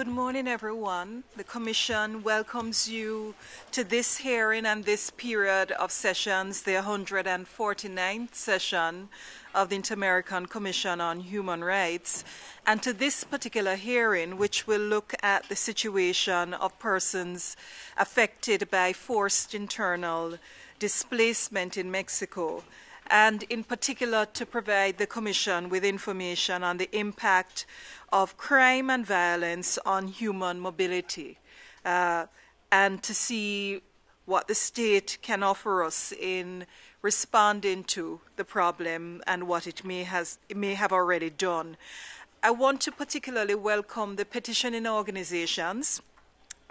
Good morning, everyone. The Commission welcomes you to this hearing and this period of sessions, the 149th session of the Inter American Commission on Human Rights, and to this particular hearing, which will look at the situation of persons affected by forced internal displacement in Mexico and in particular to provide the Commission with information on the impact of crime and violence on human mobility uh, and to see what the state can offer us in responding to the problem and what it may, has, it may have already done. I want to particularly welcome the petitioning organizations.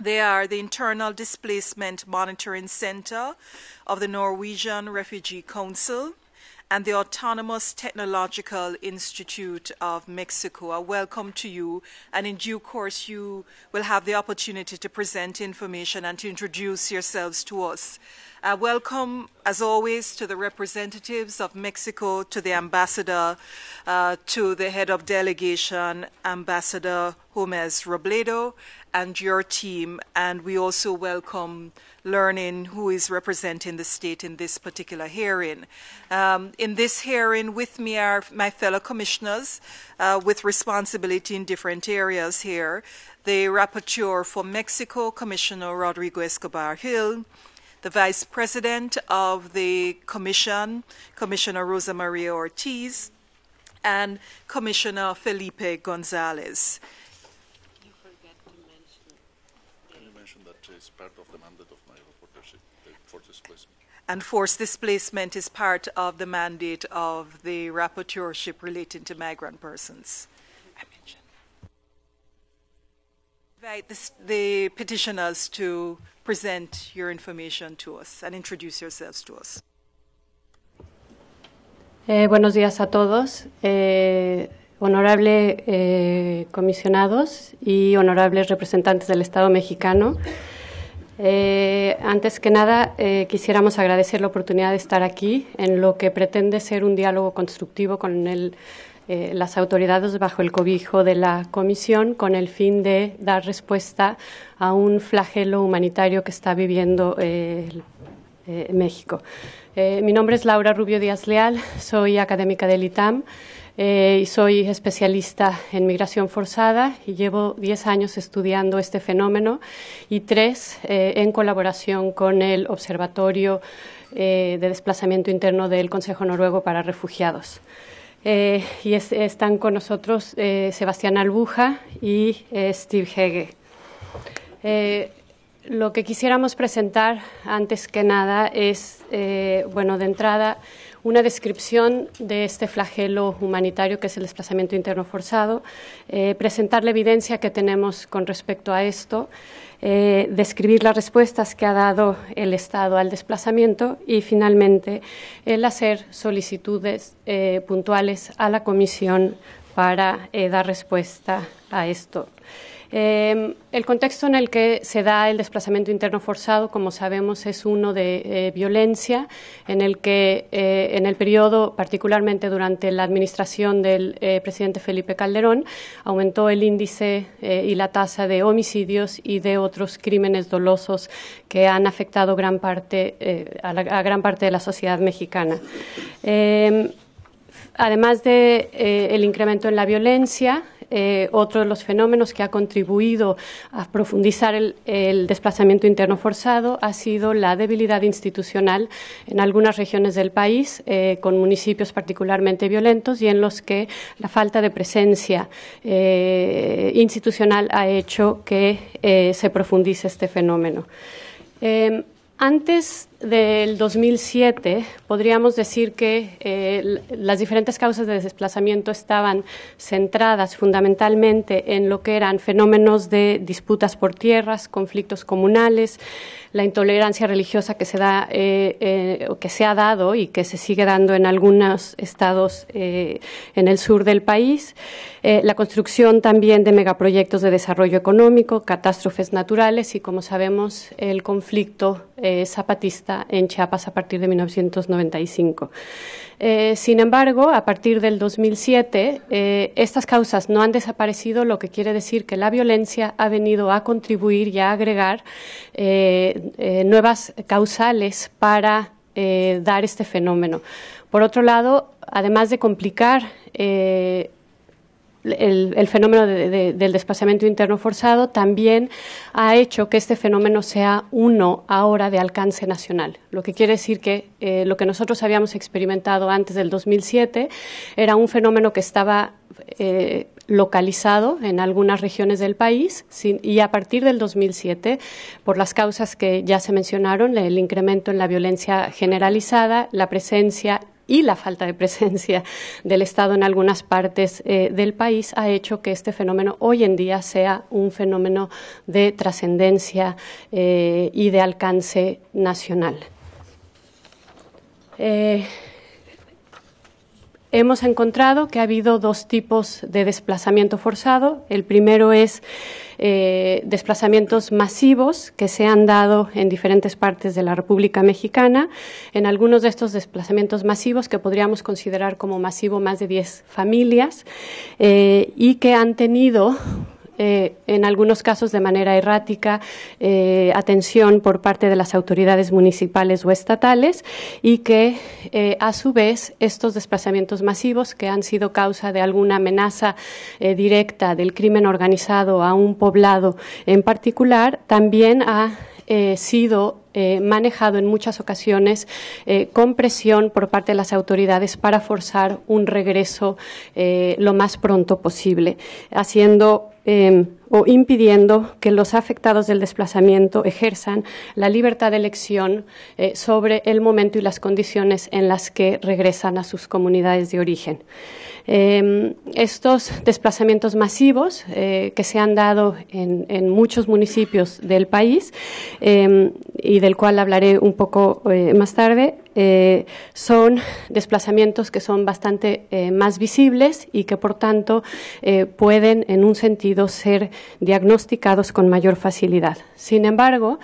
They are the Internal Displacement Monitoring Center of the Norwegian Refugee Council, and the Autonomous Technological Institute of Mexico. A welcome to you, and in due course, you will have the opportunity to present information and to introduce yourselves to us. A uh, welcome, as always, to the representatives of Mexico, to the ambassador, uh, to the head of delegation, Ambassador Gomez Robledo, and your team. And we also welcome learning who is representing the state in this particular hearing. Um, in this hearing, with me are my fellow commissioners uh, with responsibility in different areas here the Rapporteur for Mexico, Commissioner Rodrigo Escobar Hill. The Vice President of the Commission, Commissioner Rosa Maria Ortiz, and Commissioner Felipe Gonzalez. and forced displacement is part of the mandate of the rapporteurship relating to migrant persons. I mentioned. Invite the, the petitioners to present your information to us and introduce yourselves to us. Eh, buenos días a todos, eh, honorables eh, comisionados y honorables representantes del Estado mexicano. Eh, antes que nada, eh, quisiéramos agradecer la oportunidad de estar aquí en lo que pretende ser un diálogo constructivo con eh, las autoridades bajo el cobijo de la Comisión con el fin de dar respuesta a un flagelo humanitario que está viviendo México. mi nombre es Laura Rubio Díaz Leal, soy académica del ITAM. Eh, soy especialista en migración forzada y llevo 10 años estudiando este fenómeno y tres eh, en colaboración con el Observatorio eh, de Desplazamiento Interno del Consejo Noruego para Refugiados. y están con nosotros Sebastián Albuja y Steve Hege. lo que quisiéramos presentar antes que nada es, bueno, de entrada, una descripción de este flagelo humanitario que es el desplazamiento interno forzado, eh, presentar la evidencia que tenemos con respecto a esto, eh, describir las respuestas que ha dado el Estado al desplazamiento y, finalmente, el hacer solicitudes eh, puntuales a la Comisión para dar respuesta a esto. Em, el contexto en el que se da el desplazamiento interno forzado, como sabemos, es uno de eh, violencia, en el que eh, en el periodo, particularmente durante la administración del eh, presidente Felipe Calderón, aumentó el índice y la tasa de homicidios y de otros crímenes dolosos que han afectado gran parte, a, gran parte de la sociedad mexicana em, además de el incremento en la violencia, eh, otro de los fenómenos que ha contribuido a profundizar el, desplazamiento interno forzado ha sido la debilidad institucional en algunas regiones del país, eh, con municipios particularmente violentos y en los que la falta de presencia eh, institucional ha hecho que se profundice este fenómeno. antes del 2007, podríamos decir que eh, las diferentes causas de desplazamiento estaban centradas fundamentalmente en lo que eran fenómenos de disputas por tierras, conflictos comunales, la intolerancia religiosa que se da, eh, eh, que se ha dado y que se sigue dando en algunos estados en el sur del país, la construcción también de megaproyectos de desarrollo económico, catástrofes naturales y, como sabemos, el conflicto zapatista en Chiapas a partir de 1995. Eh, sin embargo, a partir del 2007, eh, estas causas no han desaparecido, lo que quiere decir que la violencia ha venido a contribuir y a agregar eh, nuevas causales para dar este fenómeno. Por otro lado, además de complicar el, fenómeno del desplazamiento interno forzado también ha hecho que este fenómeno sea uno ahora de alcance nacional, lo que quiere decir que eh, lo que nosotros habíamos experimentado antes del 2007 era un fenómeno que estaba eh, localizado en algunas regiones del país y a partir del 2007, por las causas que ya se mencionaron, el incremento en la violencia generalizada, la presencia y la falta de presencia del Estado en algunas partes eh, del país ha hecho que este fenómeno hoy en día sea un fenómeno de trascendencia eh, y de alcance nacional. Eh, hemos encontrado que ha habido dos tipos de desplazamiento forzado. El primero es eh, desplazamientos masivos que se han dado en diferentes partes de la República Mexicana. En algunos de estos desplazamientos masivos, que podríamos considerar como masivo más de 10 familias, eh, y que han tenido eh, en algunos casos de manera errática, eh, atención por parte de las autoridades municipales o estatales y que, eh, a su vez, estos desplazamientos masivos que han sido causa de alguna amenaza directa del crimen organizado a un poblado en particular, también ha sido eh, manejado en muchas ocasiones eh, con presión por parte de las autoridades para forzar un regreso eh, lo más pronto posible, haciendo em, o impidiendo que los afectados del desplazamiento ejerzan la libertad de elección sobre el momento y las condiciones en las que regresan a sus comunidades de origen. Em, estos desplazamientos masivos eh, que se han dado en, muchos municipios del país em, y del cual hablaré un poco eh, más tarde, eh, son desplazamientos que son bastante más visibles y que, por tanto, pueden, en un sentido, ser diagnosticados con mayor facilidad. Sin embargo,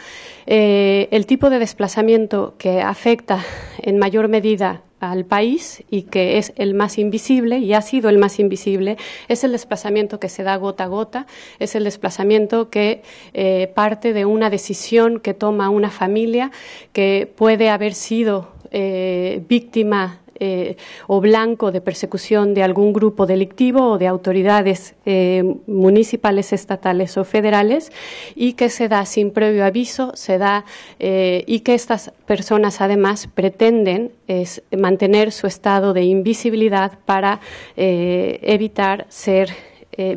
el tipo de desplazamiento que afecta en mayor medida al país y que es el más invisible y ha sido el más invisible, es el desplazamiento que se da gota a gota, es el desplazamiento que eh, parte de una decisión que toma una familia que puede haber sido eh, víctima eh, o blanco de persecución de algún grupo delictivo o de autoridades eh, municipales, estatales o federales y que se da sin previo aviso, se da eh, y que estas personas además pretenden mantener su estado de invisibilidad para evitar ser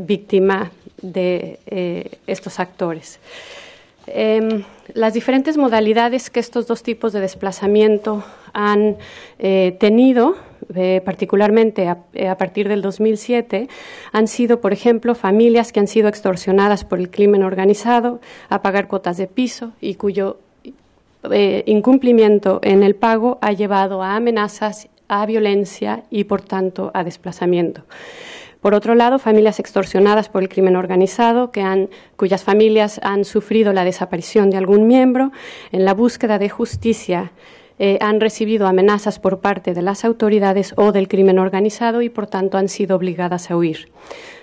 víctima de estos actores. Em, las diferentes modalidades que estos dos tipos de desplazamiento han eh, tenido, eh, particularmente eh, a, partir del 2007, han sido, por ejemplo, familias que han sido extorsionadas por el crimen organizado a pagar cuotas de piso y cuyo incumplimiento en el pago ha llevado a amenazas, a violencia y, por tanto, a desplazamiento. Por otro lado, familias extorsionadas por el crimen organizado, cuyas familias han sufrido la desaparición de algún miembro, en la búsqueda de justicia eh, han recibido amenazas por parte de las autoridades o del crimen organizado y, por tanto, han sido obligadas a huir.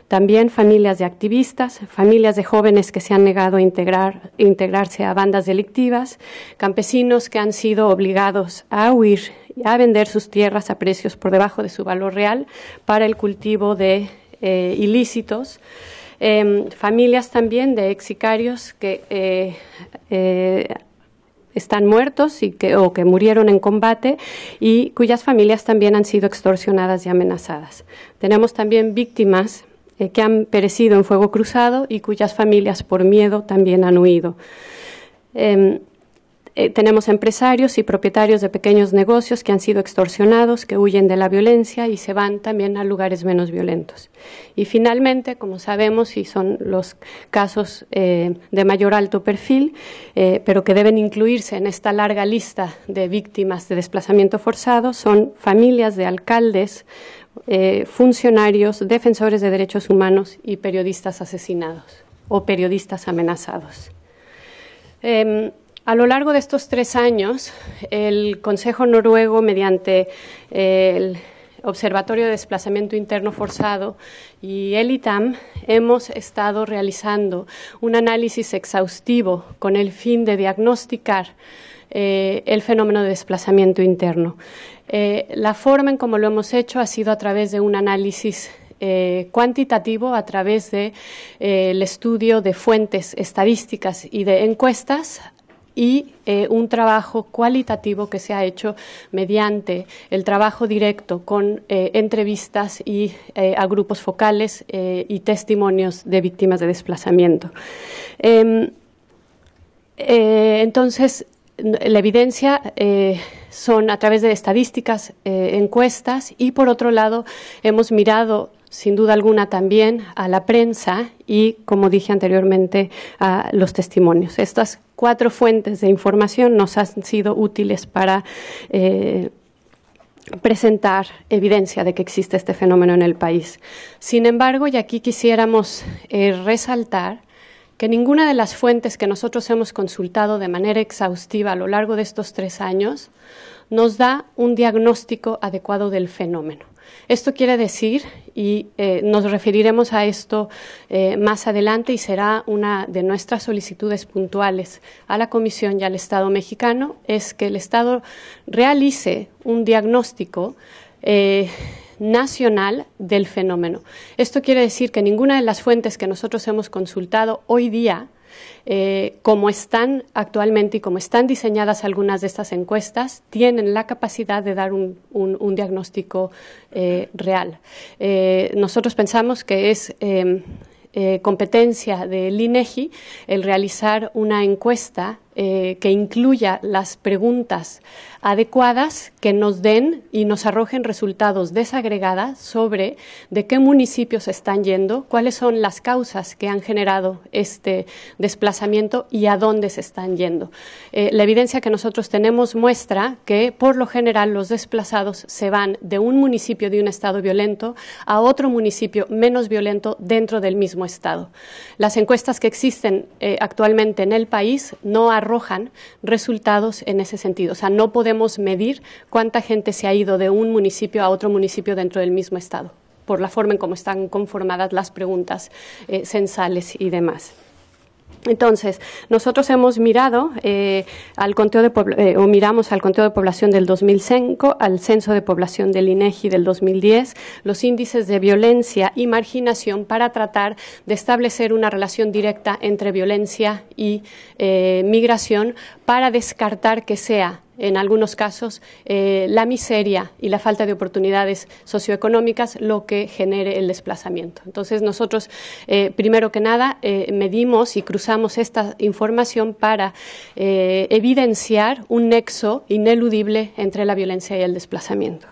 También familias de activistas, familias de jóvenes que se han negado a integrarse a bandas delictivas, campesinos que han sido obligados a huir a vender sus tierras a precios por debajo de su valor real para el cultivo de eh, ilícitos. Em, familias también de ex que eh, eh, están muertos y que, o que murieron en combate y cuyas familias también han sido extorsionadas y amenazadas. Tenemos también víctimas que han perecido en fuego cruzado y cuyas familias por miedo también han huido. Em, eh, tenemos empresarios y propietarios de pequeños negocios que han sido extorsionados, que huyen de la violencia y se van también a lugares menos violentos. Y finalmente, como sabemos, y son los casos eh, de mayor alto perfil, eh, pero que deben incluirse en esta larga lista de víctimas de desplazamiento forzado, son familias de alcaldes, funcionarios, defensores de derechos humanos y periodistas asesinados o periodistas amenazados. Em, a lo largo de estos tres años, el Consejo Noruego, mediante eh, el Observatorio de Desplazamiento Interno Forzado y el ITAM, hemos estado realizando un análisis exhaustivo con el fin de diagnosticar eh, el fenómeno de desplazamiento interno. Eh, la forma en cómo lo hemos hecho ha sido a través de un análisis cuantitativo a través del estudio de fuentes estadísticas y de encuestas y eh, un trabajo cualitativo que se ha hecho mediante el trabajo directo con eh, entrevistas y eh, a grupos focales y testimonios de víctimas de desplazamiento. Em, entonces, la evidencia son a través de estadísticas, encuestas y por otro lado hemos mirado sin duda alguna también a la prensa y, como dije anteriormente, a los testimonios. Estas cuatro fuentes de información nos han sido útiles para eh, presentar evidencia de que existe este fenómeno en el país. Sin embargo, y aquí quisiéramos eh, resaltar que ninguna de las fuentes que nosotros hemos consultado de manera exhaustiva a lo largo de estos tres años nos da un diagnóstico adecuado del fenómeno. Esto quiere decir, y eh, nos referiremos a esto eh, más adelante, y será una de nuestras solicitudes puntuales a la Comisión y al Estado mexicano, es que el Estado realice un diagnóstico eh, nacional del fenómeno. Esto quiere decir que ninguna de las fuentes que nosotros hemos consultado hoy día eh, como están actualmente y como están diseñadas algunas de estas encuestas, tienen la capacidad de dar un, diagnóstico eh, real. Eh, nosotros pensamos que es competencia de INEGI el realizar una encuesta eh, que incluya las preguntas adecuadas que nos den y nos arrojen resultados desagregadas sobre de qué municipios están yendo, cuáles son las causas que han generado este desplazamiento y a dónde se están yendo. Eh, la evidencia que nosotros tenemos muestra que por lo general los desplazados se van de un municipio de un estado violento a otro municipio menos violento dentro del mismo estado. Las encuestas que existen eh, actualmente en el país no arrojan arrojan resultados en ese sentido. O sea, no podemos medir cuánta gente se ha ido de un municipio a otro municipio dentro del mismo estado, por la forma en cómo están conformadas las preguntas sensales eh, censales y demás. Entonces, nosotros hemos mirado eh, al conteo de eh, o miramos al conteo de población del 2005, al censo de población del INEGI e del 2010, los índices de violencia y marginación para tratar de establecer una relación directa entre violencia y eh, migración para descartar que sea en algunos casos, eh, la miseria y la falta de oportunidades socioeconómicas lo que genere el desplazamiento. Entonces, nosotros, eh, primero que nada, eh, medimos y cruzamos esta información para evidenciar un nexo ineludible entre la violencia y el desplazamiento.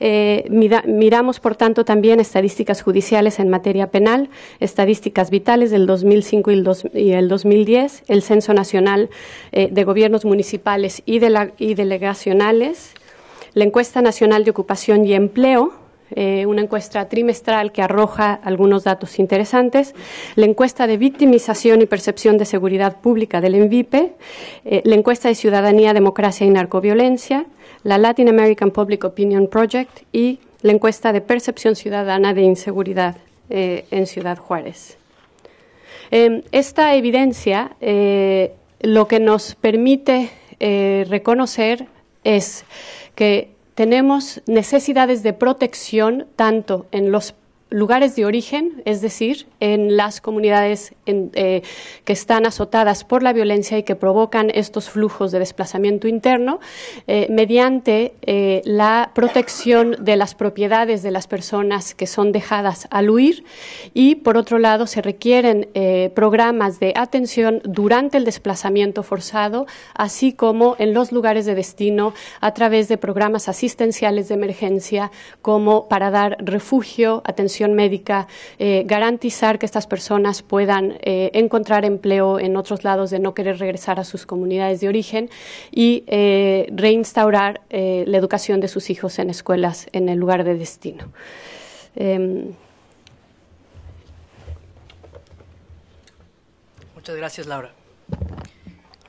Eh, miramos, por tanto, también estadísticas judiciales en materia penal, estadísticas vitales del 2005 y el, el 2010, el Censo Nacional eh, de Gobiernos Municipales y Delegacionales, la Encuesta Nacional de Ocupación y Empleo, eh, una encuesta trimestral que arroja algunos datos interesantes, la encuesta de victimización y percepción de seguridad pública del ENVIPE, eh, la encuesta de ciudadanía, democracia y narcoviolencia, la Latin American Public Opinion Project y la encuesta de percepción ciudadana de inseguridad eh, en Ciudad Juárez. Em, esta evidencia lo que nos permite reconocer es que tenemos necesidades de protección tanto en los lugares de origen, es decir, en las comunidades eh, que están azotadas por la violencia y que provocan estos flujos de desplazamiento interno, eh, mediante eh, la protección de las propiedades de las personas que son dejadas al huir y, por otro lado, se requieren programas de atención durante el desplazamiento forzado, así como en los lugares de destino a través de programas asistenciales de emergencia como para dar refugio, atención médica, eh, garantizar que estas personas puedan eh, encontrar empleo en otros lados de no querer regresar a sus comunidades de origen y eh, reinstaurar la educación de sus hijos en escuelas en el lugar de destino. Em, Muchas gracias, Laura.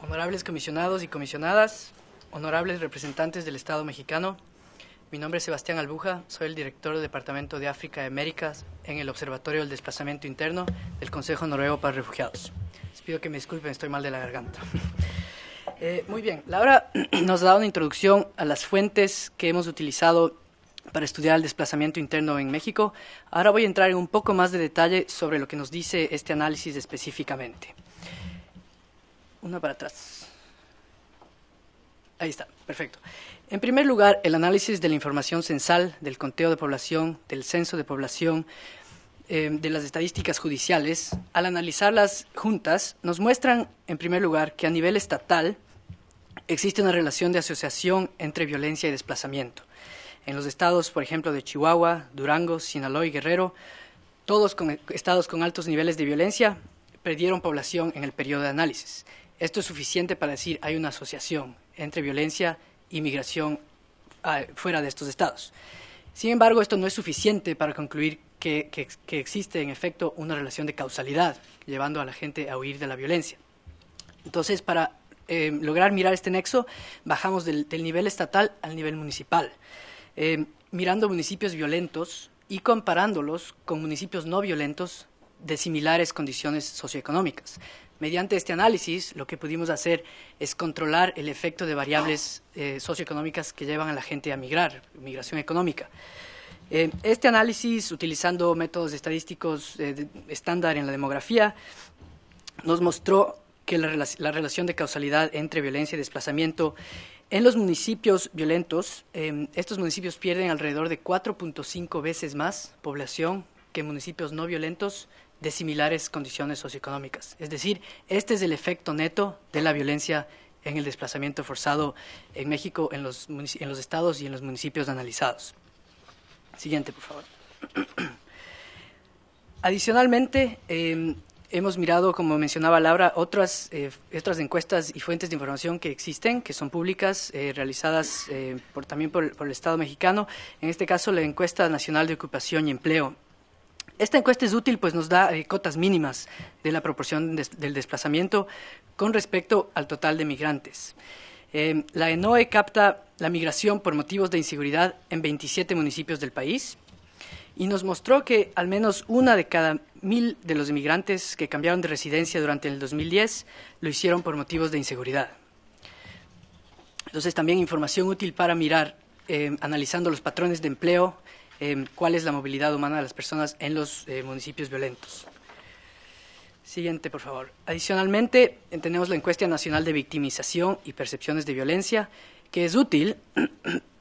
Honorables comisionados y comisionadas, honorables representantes del Estado mexicano, mi nombre es Sebastián Albuja, soy el director del Departamento de África y Américas en el Observatorio del Desplazamiento Interno del Consejo Noruego para Refugiados. Les pido que me disculpen, estoy mal de la garganta. Eh, muy bien, Laura nos ha dado una introducción a las fuentes que hemos utilizado para estudiar el desplazamiento interno en México. Ahora voy a entrar en un poco más de detalle sobre lo que nos dice este análisis específicamente. Una para atrás. Ahí está, perfecto. En primer lugar, el análisis de la información censal, del conteo de población, del censo de población, eh, de las estadísticas judiciales, al analizarlas juntas, nos muestran, en primer lugar, que a nivel estatal existe una relación de asociación entre violencia y desplazamiento. En los estados, por ejemplo, de Chihuahua, Durango, Sinaloa y Guerrero, todos con, estados con altos niveles de violencia perdieron población en el periodo de análisis. Esto es suficiente para decir hay una asociación entre violencia inmigración ah, fuera de estos estados. Sin embargo, esto no es suficiente para concluir que, existe en efecto una relación de causalidad, llevando a la gente a huir de la violencia. Entonces, para em, lograr mirar este nexo, bajamos del, nivel estatal al nivel municipal, em, mirando municipios violentos y comparándolos con municipios no violentos de similares condiciones socioeconómicas. Mediante este análisis, lo que pudimos hacer es controlar el efecto de variables eh, socioeconómicas que llevan a la gente a migrar, migración económica. Eh, este análisis, utilizando métodos estadísticos eh, estándar en la demografía, nos mostró que la, la, relación de causalidad entre violencia y desplazamiento en los municipios violentos, em, estos municipios pierden alrededor de 4.5 veces más población que municipios no violentos de similares condiciones socioeconómicas. Es decir, este es el efecto neto de la violencia en el desplazamiento forzado en México, en los, en los estados y en los municipios analizados. Siguiente, por favor. Adicionalmente, em, hemos mirado, como mencionaba Laura, otras, eh, otras encuestas y fuentes de información que existen, que son públicas, eh, realizadas eh, por, también por el Estado mexicano. En este caso, la Encuesta Nacional de Ocupación y Empleo, esta encuesta es útil, pues nos da eh, cotas mínimas de la proporción del desplazamiento con respecto al total de migrantes. Em, la ENOE capta la migración por motivos de inseguridad en 27 municipios del país y nos mostró que al menos una de cada mil de los migrantes que cambiaron de residencia durante el 2010 lo hicieron por motivos de inseguridad. Entonces también información útil para mirar, em, analizando los patrones de empleo, Em, cuál es la movilidad humana de las personas en los eh, municipios violentos. Siguiente, por favor. Adicionalmente, tenemos la encuesta nacional de victimización y percepciones de violencia, que es útil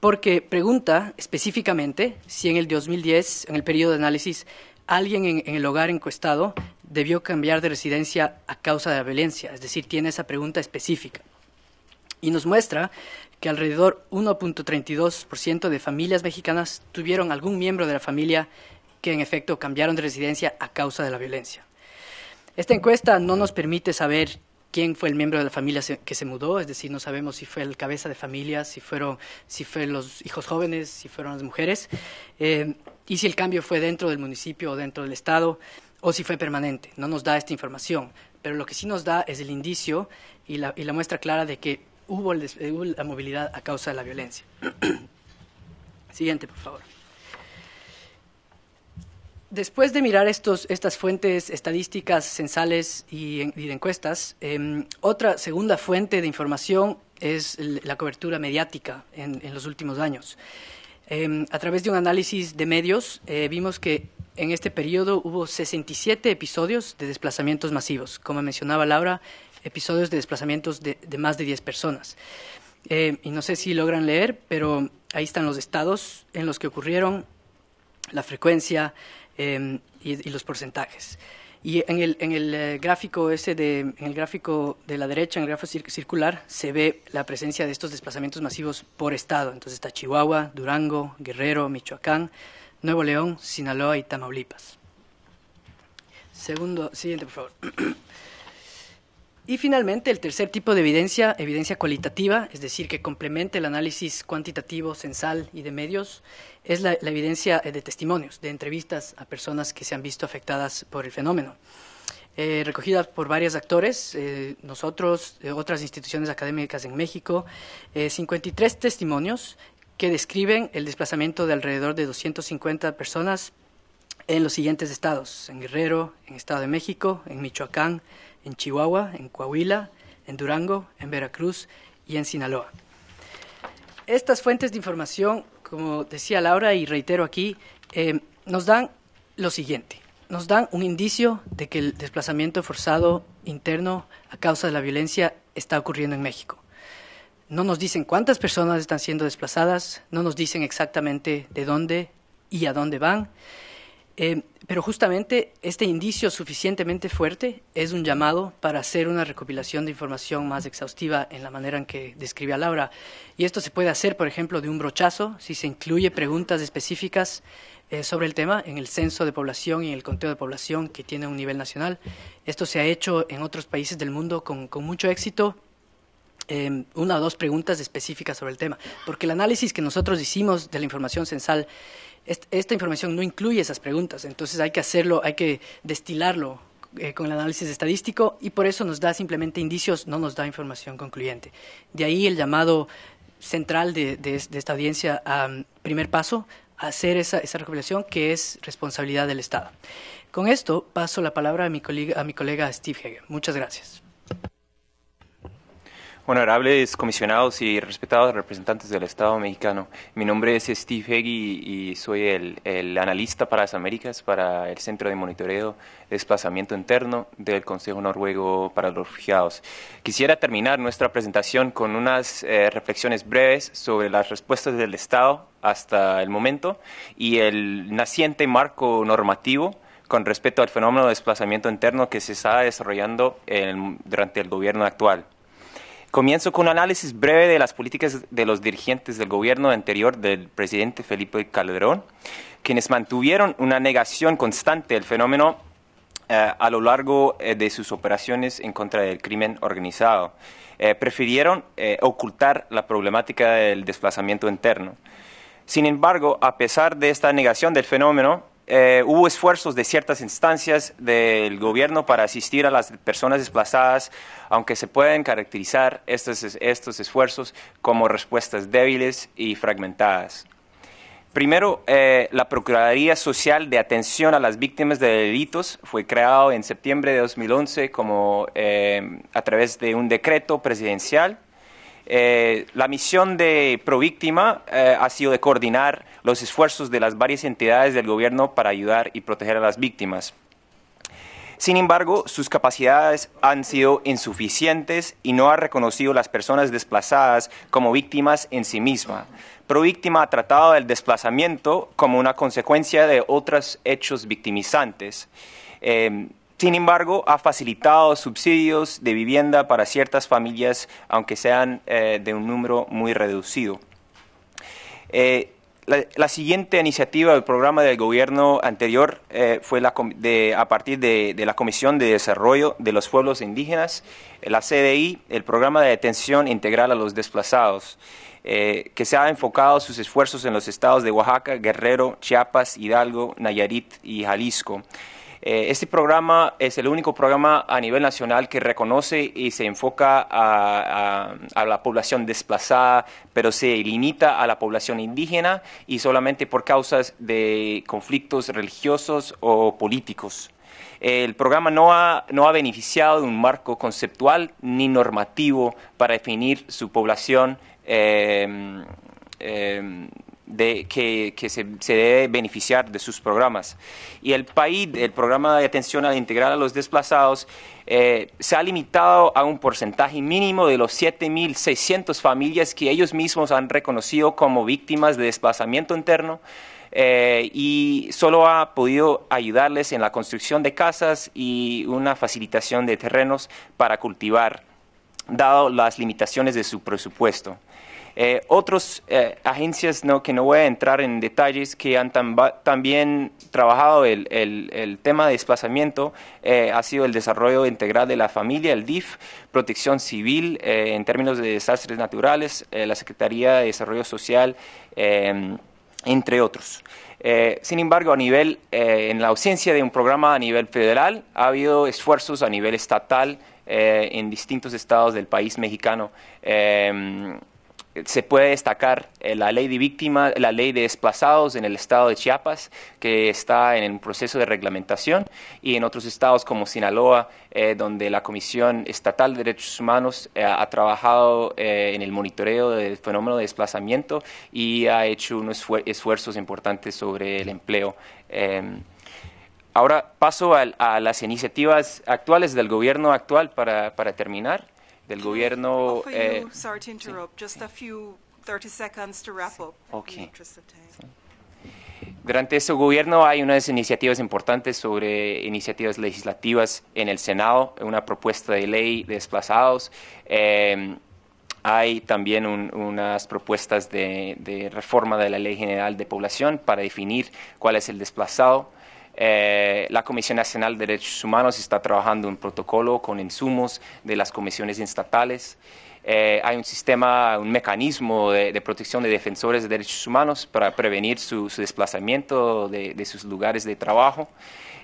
porque pregunta específicamente si en el 2010, en el periodo de análisis, alguien en, el hogar encuestado debió cambiar de residencia a causa de la violencia, es decir, tiene esa pregunta específica. Y nos muestra que alrededor 1.32% de familias mexicanas tuvieron algún miembro de la familia que en efecto cambiaron de residencia a causa de la violencia. Esta encuesta no nos permite saber quién fue el miembro de la familia que se mudó, es decir, no sabemos si fue el cabeza de familia, si fueron, si los hijos jóvenes, si fueron las mujeres, eh, y si el cambio fue dentro del municipio o dentro del estado, o si fue permanente. No nos da esta información, pero lo que sí nos da es el indicio y la muestra clara de que eh, hubo, la movilidad a causa de la violencia. Siguiente, por favor. Después de mirar estos, estas fuentes estadísticas, censales y, de encuestas, em, otra segunda fuente de información es la cobertura mediática en, los últimos años. Em, a través de un análisis de medios, eh, vimos que en este periodo hubo 67 episodios de desplazamientos masivos. Como mencionaba Laura, episodios de desplazamientos de, más de 10 personas. Eh, y no sé si logran leer, pero ahí están los estados en los que ocurrieron, la frecuencia em, y, los porcentajes. Y en el, en el eh, gráfico ese de, en el gráfico de la derecha, en el gráfico circular, se ve la presencia de estos desplazamientos masivos por estado. Entonces está Chihuahua, Durango, Guerrero, Michoacán, Nuevo León, Sinaloa y Tamaulipas. Segundo, siguiente, por favor. Y finalmente, el tercer tipo de evidencia, evidencia cualitativa, es decir, que complemente el análisis cuantitativo, censal y de medios, es la, evidencia eh, de testimonios, de entrevistas a personas que se han visto afectadas por el fenómeno. Recogidas eh, recogida por varios actores, eh, nosotros, otras instituciones académicas en México, 53 testimonios que describen el desplazamiento de alrededor de 250 personas en los siguientes estados, en Guerrero, en Estado de México, en Michoacán, en Chihuahua, en Coahuila, en Durango, en Veracruz y en Sinaloa. Estas fuentes de información, como decía Laura y reitero aquí, eh, nos dan lo siguiente. Nos dan un indicio de que el desplazamiento forzado interno a causa de la violencia está ocurriendo en México. No nos dicen cuántas personas están siendo desplazadas, no nos dicen exactamente de dónde y a dónde van. Eh, pero justamente este indicio suficientemente fuerte es un llamado para hacer una recopilación de información más exhaustiva en la manera en que describe a Laura. Y esto se puede hacer, por ejemplo, de un brochazo, si se incluye preguntas específicas eh, sobre el tema en el censo de población y en el conteo de población que tiene un nivel nacional. Esto se ha hecho en otros países del mundo con, mucho éxito, em, una o dos preguntas específicas sobre el tema, porque el análisis que nosotros hicimos de la información censal esta información no incluye esas preguntas, entonces hay que hacerlo, hay que destilarlo eh, con el análisis estadístico y por eso nos da simplemente indicios, no nos da información concluyente. De ahí el llamado central de, esta audiencia a mm, primer paso, a hacer esa, esa recopilación que es responsabilidad del Estado. Con esto paso la palabra a mi colega, a mi colega Steve Hegel. Muchas gracias. Honorables comisionados y respetados representantes del Estado mexicano, mi nombre es Steve Heggie y soy el, analista para las Américas para el Centro de Monitoreo de Desplazamiento Interno del Consejo Noruego para los Refugiados. Quisiera terminar nuestra presentación con unas eh, reflexiones breves sobre las respuestas del Estado hasta el momento y el naciente marco normativo con respecto al fenómeno de desplazamiento interno que se está desarrollando durante el gobierno actual. Comienzo con un análisis breve de las políticas de los dirigentes del gobierno anterior del presidente Felipe Calderón, quienes mantuvieron una negación constante del fenómeno eh, a lo largo eh, de sus operaciones en contra del crimen organizado. Eh, prefirieron ocultar la problemática del desplazamiento interno. Sin embargo, a pesar de esta negación del fenómeno, eh, hubo esfuerzos de ciertas instancias del gobierno para asistir a las personas desplazadas, aunque se pueden caracterizar estos, esfuerzos como respuestas débiles y fragmentadas. Primero, eh, la Procuraduría Social de Atención a las Víctimas de Delitos fue creado en septiembre de 2011 como, eh, a través de un decreto presidencial eh, la misión de Províctima eh, ha sido de coordinar los esfuerzos de las varias entidades del gobierno para ayudar y proteger a las víctimas. Sin embargo, sus capacidades han sido insuficientes y no ha reconocido las personas desplazadas como víctimas en sí misma. Províctima ha tratado el desplazamiento como una consecuencia de otros hechos victimizantes. Eh, sin embargo, ha facilitado subsidios de vivienda para ciertas familias, aunque sean eh, de un número muy reducido. Eh, la, siguiente iniciativa del programa del gobierno anterior eh, fue a partir de, de, la Comisión de Desarrollo de los Pueblos Indígenas, la CDI, el Programa de detención Integral a los Desplazados, que se ha enfocado sus esfuerzos en los estados de Oaxaca, Guerrero, Chiapas, Hidalgo, Nayarit y Jalisco. Eh, este programa es el único programa a nivel nacional que reconoce y se enfoca a, la población desplazada, pero se limita a la población indígena y solamente por causas de conflictos religiosos o políticos. El programa no ha, beneficiado de un marco conceptual ni normativo para definir su población. Eh, eh, de, que, se, debe beneficiar de sus programas. Y el país, el Programa de Atención al Integral a los Desplazados, eh, se ha limitado a un porcentaje mínimo de los 7.600 familias que ellos mismos han reconocido como víctimas de desplazamiento interno. Eh, y solo ha podido ayudarles en la construcción de casas y una facilitación de terrenos para cultivar, dado las limitaciones de su presupuesto. Eh, otras eh, agencias ¿no? que no voy a entrar en detalles que han también trabajado el, tema de desplazamiento eh, ha sido el desarrollo integral de la familia, el DIF, protección civil en términos de desastres naturales, la Secretaría de Desarrollo Social, entre otros. sin embargo, a nivel, en la ausencia de un programa a nivel federal, ha habido esfuerzos a nivel estatal en distintos estados del país mexicano se puede destacar eh, la ley de víctimas, la ley de desplazados en el estado de Chiapas, que está en un proceso de reglamentación, y en otros estados como Sinaloa, eh, donde la Comisión Estatal de Derechos Humanos eh, ha trabajado en el monitoreo del fenómeno de desplazamiento y ha hecho unos esfuerzos importantes sobre el empleo. Em. ahora paso a, las iniciativas actuales del gobierno actual para terminar del gobierno. Eh, Durante este gobierno hay unas iniciativas importantes sobre iniciativas legislativas en el Senado, una propuesta de ley de desplazados. Em, hay también unas propuestas de, reforma de la Ley General de Población para definir cuál es el desplazado. Eh, la Comisión Nacional de Derechos Humanos está trabajando un protocolo con insumos de las comisiones estatales. Eh, hay un sistema, un mecanismo de, protección de defensores de derechos humanos para prevenir su, desplazamiento de, sus lugares de trabajo.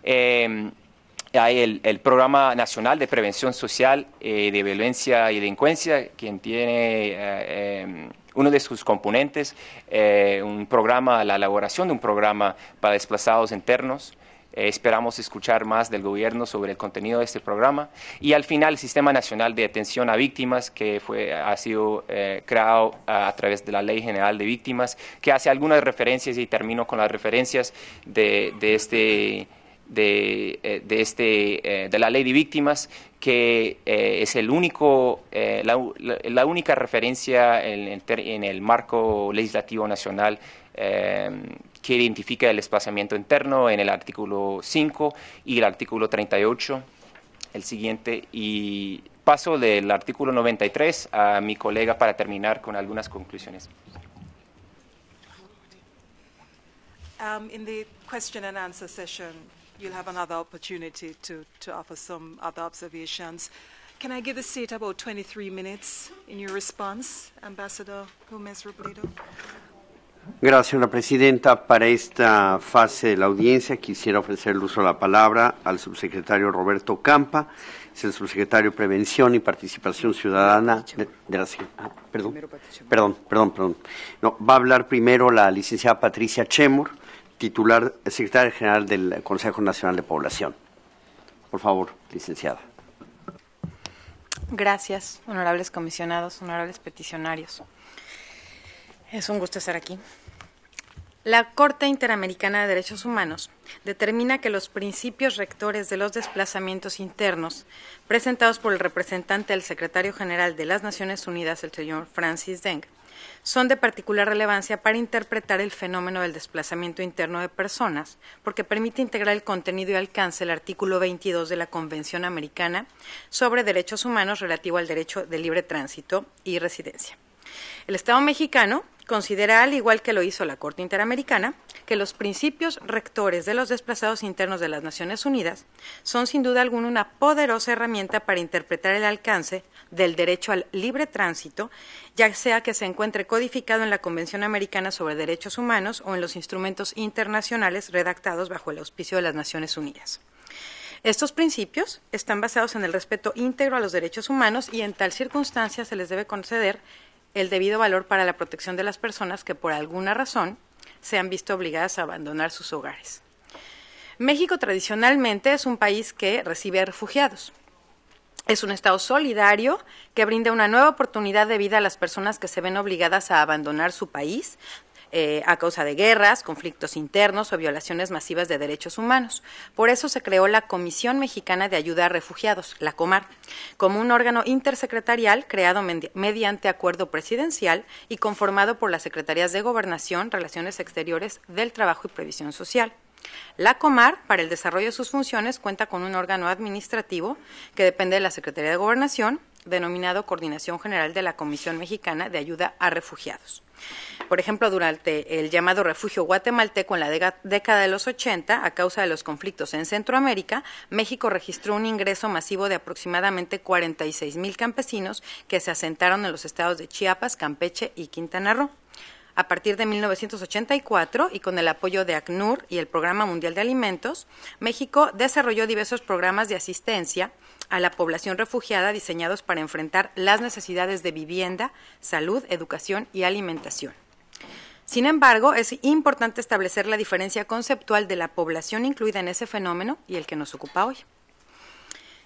Eh, hay el, Programa Nacional de Prevención Social de Violencia y Delincuencia, quien tiene uno de sus componentes, un programa, la elaboración de un programa para desplazados internos. Eh, esperamos escuchar más del gobierno sobre el contenido de este programa. Y al final, el Sistema Nacional de Atención a Víctimas, que fue, ha sido eh, creado a, través de la Ley General de Víctimas, que hace algunas referencias, y termino con las referencias de, este... De, eh, este, de la ley de víctimas que es el único, la, única referencia en, el marco legislativo nacional que identifica el espaciamiento interno en el artículo 5 y el artículo 38, el siguiente, y paso del artículo 93 a mi colega para terminar con algunas conclusiones. Um, in the question and answer session, you'll have another opportunity to, to offer some other observations. Can I give the seat about 23 minutes in your response, Ambassador Gomez Robledo? Gracias, señora presidenta. Para esta fase de la audiencia quisiera ofrecer el uso de la palabra al subsecretario Roberto Campa, es el subsecretario de Prevención y Participación Ciudadana ah, de, la perdón, perdón, perdón, va a hablar primero la licenciada Patricia Chemur, titular, secretaria general del Consejo Nacional de Población. Por favor, licenciada. Gracias, honorables comisionados, honorables peticionarios. Es un gusto estar aquí. La Corte Interamericana de Derechos Humanos determina que los principios rectores de los desplazamientos internos presentados por el representante del secretario general de las Naciones Unidas, el señor Francis Deng, son de particular relevancia para interpretar el fenómeno del desplazamiento interno de personas, porque permite integrar el contenido y alcance del artículo 22 de la Convención Americana sobre Derechos Humanos relativo al derecho de libre tránsito y residencia. El Estado mexicano considera, al igual que lo hizo la Corte Interamericana, que los principios rectores de los desplazados internos de las Naciones Unidas son sin duda alguna una poderosa herramienta para interpretar el alcance del derecho al libre tránsito, ya sea que se encuentre codificado en la Convención Americana sobre Derechos Humanos o en los instrumentos internacionales redactados bajo el auspicio de las Naciones Unidas. Estos principios están basados en el respeto íntegro a los derechos humanos y en tal circunstancia se les debe conceder el debido valor para la protección de las personas que por alguna razón se han visto obligadas a abandonar sus hogares. México tradicionalmente es un país que recibe refugiados. Es un Estado solidario que brinda una nueva oportunidad de vida a las personas que se ven obligadas a abandonar su país eh, a causa de guerras, conflictos internos o violaciones masivas de derechos humanos. Por eso se creó la Comisión Mexicana de Ayuda a Refugiados, la COMAR, como un órgano intersecretarial creado mediante acuerdo presidencial y conformado por las Secretarías de Gobernación, Relaciones Exteriores, del Trabajo y Previsión Social. La Comar, para el desarrollo de sus funciones, cuenta con un órgano administrativo que depende de la Secretaría de Gobernación, denominado Coordinación General de la Comisión Mexicana de Ayuda a Refugiados. Por ejemplo, durante el llamado refugio guatemalteco en la década de los 80, a causa de los conflictos en Centroamérica, México registró un ingreso masivo de aproximadamente 46 mil campesinos que se asentaron en los estados de Chiapas, Campeche y Quintana Roo a partir de 1984 y con el apoyo de ACNUR y el Programa Mundial de Alimentos, México desarrolló diversos programas de asistencia a la población refugiada diseñados para enfrentar las necesidades de vivienda, salud, educación y alimentación. Sin embargo, es importante establecer la diferencia conceptual de la población incluida en ese fenómeno y el que nos ocupa hoy.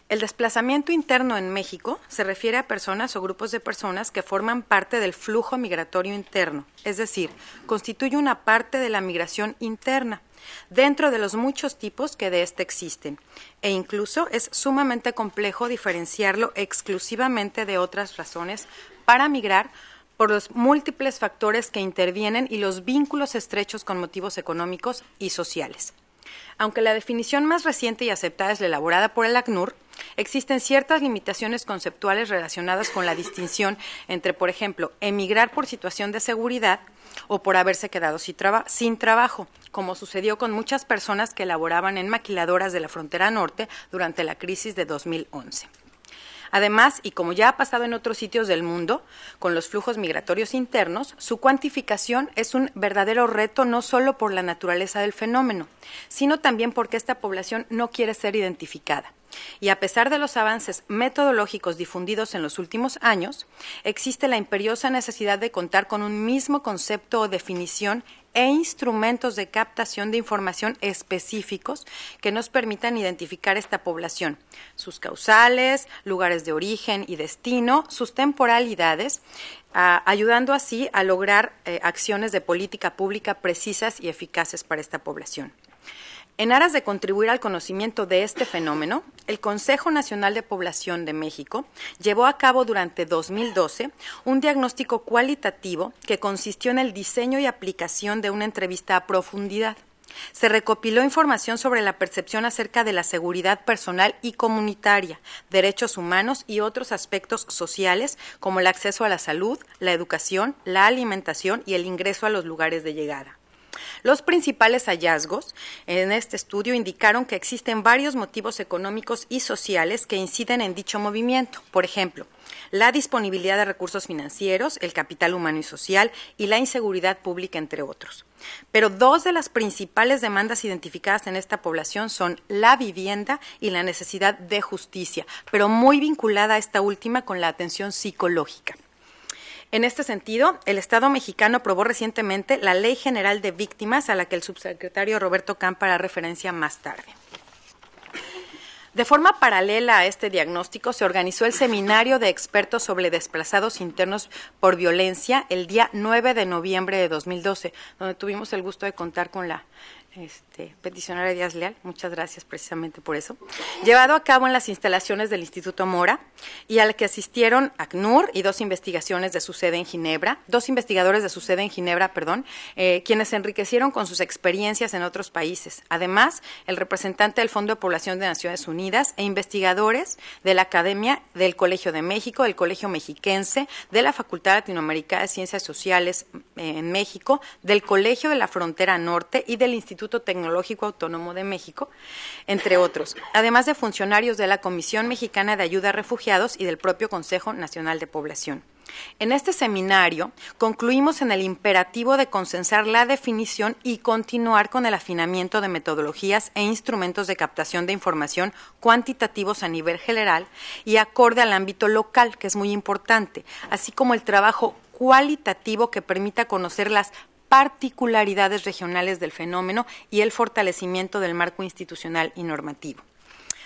El desplazamiento interno en México se refiere a personas o grupos de personas que forman parte del flujo migratorio interno, es decir, constituye una parte de la migración interna, dentro de los muchos tipos que de éste existen, e incluso es sumamente complejo diferenciarlo exclusivamente de otras razones para migrar por los múltiples factores que intervienen y los vínculos estrechos con motivos económicos y sociales. Aunque la definición más reciente y aceptada es la elaborada por el ACNUR, Existen ciertas limitaciones conceptuales relacionadas con la distinción entre, por ejemplo, emigrar por situación de seguridad o por haberse quedado sin, trabajo, como sucedió con muchas personas que laboraban en maquiladoras de la frontera norte durante la crisis de 2011. Además, y como ya ha pasado en otros sitios del mundo, con los flujos migratorios internos, su cuantificación es un verdadero reto no solo por la naturaleza del fenómeno, sino también porque esta población no quiere ser identificada y a pesar de los avances metodológicos difundidos en los últimos años, existe la imperiosa necesidad de contar con un mismo concepto o definición e instrumentos de captación de información específicos que nos permitan identificar esta población, sus causales, lugares de origen y destino, sus temporalidades, ayudando así a lograr eh, acciones de política pública precisas y eficaces para esta población. En aras de contribuir al conocimiento de este fenómeno, el Consejo Nacional de Población de México llevó a cabo durante 2012 un diagnóstico cualitativo que consistió en el diseño y aplicación de una entrevista a profundidad. Se recopiló información sobre la percepción acerca de la seguridad personal y comunitaria, derechos humanos y otros aspectos sociales como el acceso a la salud, la educación, la alimentación y el ingreso a los lugares de llegada. Los principales hallazgos en este estudio indicaron que existen varios motivos económicos y sociales que inciden en dicho movimiento. Por ejemplo, la disponibilidad de recursos financieros, el capital humano y social y la inseguridad pública, entre otros. Pero dos de las principales demandas identificadas en esta población son la vivienda y la necesidad de justicia, pero muy vinculada a esta última con la atención psicológica. En este sentido, el Estado mexicano aprobó recientemente la Ley General de Víctimas a la que el subsecretario Roberto Campa hará referencia más tarde. De forma paralela a este diagnóstico, se organizó el seminario de expertos sobre desplazados internos por violencia el día 9 de noviembre de 2012, donde tuvimos el gusto de contar con la este, peticionaria Díaz Leal, muchas gracias precisamente por eso, llevado a cabo en las instalaciones del Instituto Mora y al que asistieron ACNUR y dos investigaciones de su sede en Ginebra, dos investigadores de su sede en Ginebra, perdón, eh, quienes se enriquecieron con sus experiencias en otros países. Además, el representante del Fondo de Población de Naciones Unidas e investigadores de la Academia del Colegio de México, del Colegio Mexiquense, de la Facultad Latinoamericana de Ciencias Sociales eh, en México, del Colegio de la Frontera Norte y del Instituto Tecnológico Autónomo de México, entre otros, además de funcionarios de la Comisión Mexicana de Ayuda a Refugiados y del propio Consejo Nacional de Población. En este seminario concluimos en el imperativo de consensar la definición y continuar con el afinamiento de metodologías e instrumentos de captación de información cuantitativos a nivel general y acorde al ámbito local, que es muy importante, así como el trabajo cualitativo que permita conocer las particularidades regionales del fenómeno y el fortalecimiento del marco institucional y normativo.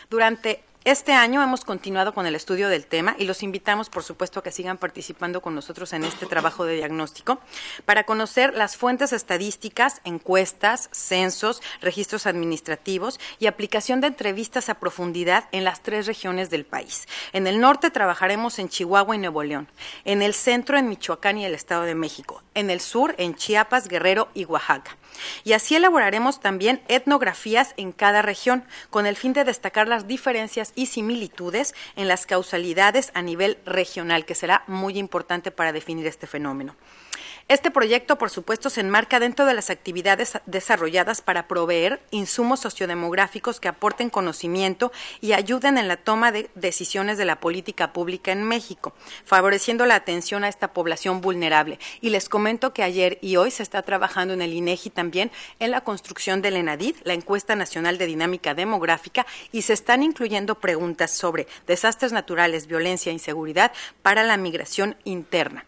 Durante este año hemos continuado con el estudio del tema y los invitamos, por supuesto, a que sigan participando con nosotros en este trabajo de diagnóstico para conocer las fuentes estadísticas, encuestas, censos, registros administrativos y aplicación de entrevistas a profundidad en las tres regiones del país. En el norte trabajaremos en Chihuahua y Nuevo León, en el centro en Michoacán y el Estado de México, en el sur en Chiapas, Guerrero y Oaxaca. Y así elaboraremos también etnografías en cada región con el fin de destacar las diferencias y similitudes en las causalidades a nivel regional, que será muy importante para definir este fenómeno. Este proyecto, por supuesto, se enmarca dentro de las actividades desarrolladas para proveer insumos sociodemográficos que aporten conocimiento y ayuden en la toma de decisiones de la política pública en México, favoreciendo la atención a esta población vulnerable. Y les comento que ayer y hoy se está trabajando en el INEGI también en la construcción del ENADID, la Encuesta Nacional de Dinámica Demográfica, y se están incluyendo preguntas sobre desastres naturales, violencia, e inseguridad para la migración interna.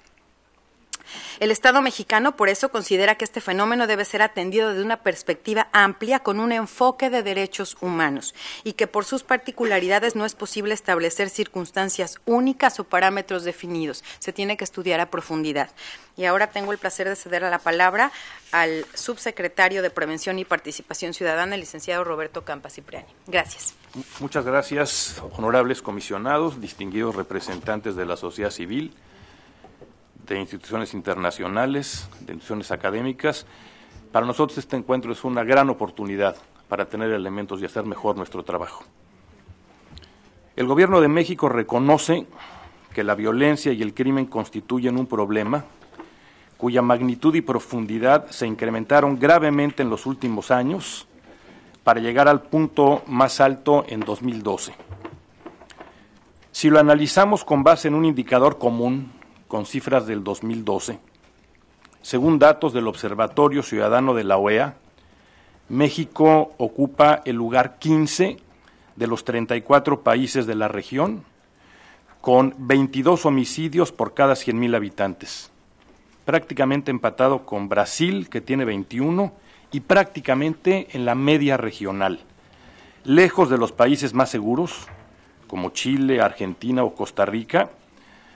El Estado mexicano, por eso, considera que este fenómeno debe ser atendido desde una perspectiva amplia con un enfoque de derechos humanos y que por sus particularidades no es posible establecer circunstancias únicas o parámetros definidos. Se tiene que estudiar a profundidad. Y ahora tengo el placer de ceder la palabra al subsecretario de Prevención y Participación Ciudadana, el licenciado Roberto Campa Cipriani. Gracias. Muchas gracias, honorables comisionados, distinguidos representantes de la sociedad civil de instituciones internacionales, de instituciones académicas. Para nosotros este encuentro es una gran oportunidad para tener elementos y hacer mejor nuestro trabajo. El Gobierno de México reconoce que la violencia y el crimen constituyen un problema cuya magnitud y profundidad se incrementaron gravemente en los últimos años para llegar al punto más alto en 2012. Si lo analizamos con base en un indicador común con cifras del 2012. Según datos del Observatorio Ciudadano de la OEA, México ocupa el lugar 15 de los 34 países de la región, con 22 homicidios por cada 100.000 habitantes, prácticamente empatado con Brasil, que tiene 21, y prácticamente en la media regional, lejos de los países más seguros, como Chile, Argentina o Costa Rica,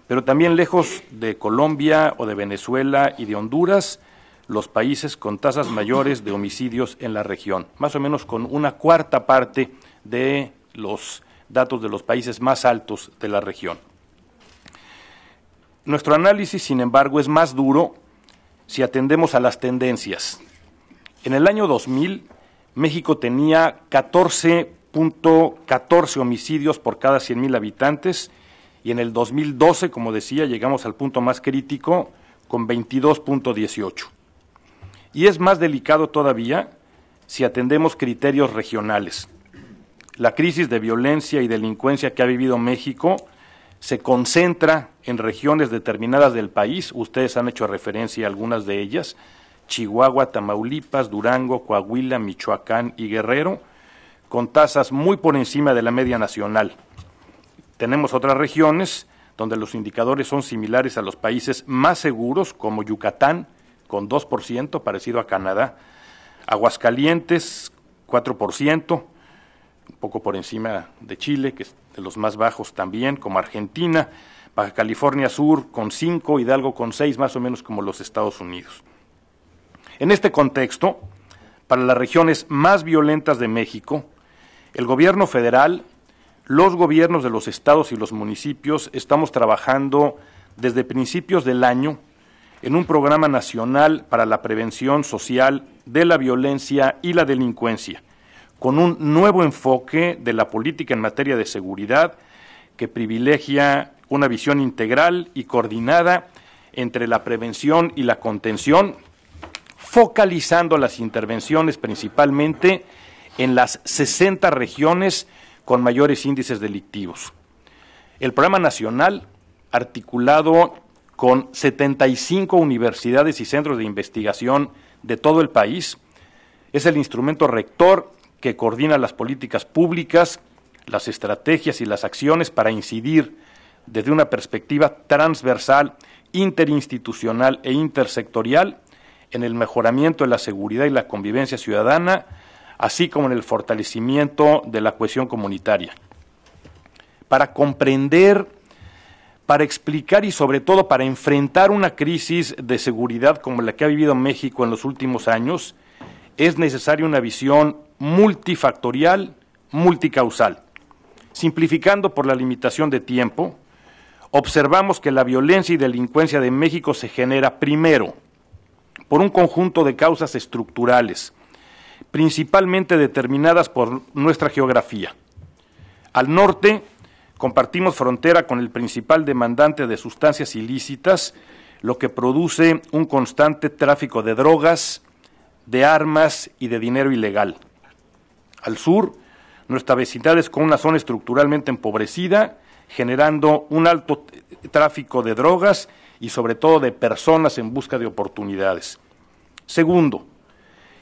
pero también lejos de Colombia o de Venezuela y de Honduras, los países con tasas mayores de homicidios en la región, más o menos con una cuarta parte de los datos de los países más altos de la región. Nuestro análisis, sin embargo, es más duro si atendemos a las tendencias. En el año 2000, México tenía 14.14 homicidios por cada 100.000 habitantes y en el 2012, como decía, llegamos al punto más crítico con 22.18. Y es más delicado todavía si atendemos criterios regionales. La crisis de violencia y delincuencia que ha vivido México se concentra en regiones determinadas del país, ustedes han hecho referencia a algunas de ellas, Chihuahua, Tamaulipas, Durango, Coahuila, Michoacán y Guerrero, con tasas muy por encima de la media nacional, tenemos otras regiones donde los indicadores son similares a los países más seguros, como Yucatán, con 2%, parecido a Canadá, Aguascalientes, 4%, un poco por encima de Chile, que es de los más bajos también, como Argentina, Baja California Sur con 5, Hidalgo con 6, más o menos como los Estados Unidos. En este contexto, para las regiones más violentas de México, el gobierno federal los gobiernos de los estados y los municipios estamos trabajando desde principios del año en un programa nacional para la prevención social de la violencia y la delincuencia, con un nuevo enfoque de la política en materia de seguridad que privilegia una visión integral y coordinada entre la prevención y la contención, focalizando las intervenciones principalmente en las 60 regiones con mayores índices delictivos. El programa nacional, articulado con 75 universidades y centros de investigación de todo el país, es el instrumento rector que coordina las políticas públicas, las estrategias y las acciones para incidir desde una perspectiva transversal, interinstitucional e intersectorial en el mejoramiento de la seguridad y la convivencia ciudadana, así como en el fortalecimiento de la cohesión comunitaria. Para comprender, para explicar y sobre todo para enfrentar una crisis de seguridad como la que ha vivido México en los últimos años, es necesaria una visión multifactorial, multicausal. Simplificando por la limitación de tiempo, observamos que la violencia y delincuencia de México se genera primero por un conjunto de causas estructurales, principalmente determinadas por nuestra geografía. Al norte compartimos frontera con el principal demandante de sustancias ilícitas, lo que produce un constante tráfico de drogas, de armas y de dinero ilegal. Al sur, nuestra vecindad es con una zona estructuralmente empobrecida, generando un alto tráfico de drogas y sobre todo de personas en busca de oportunidades. Segundo,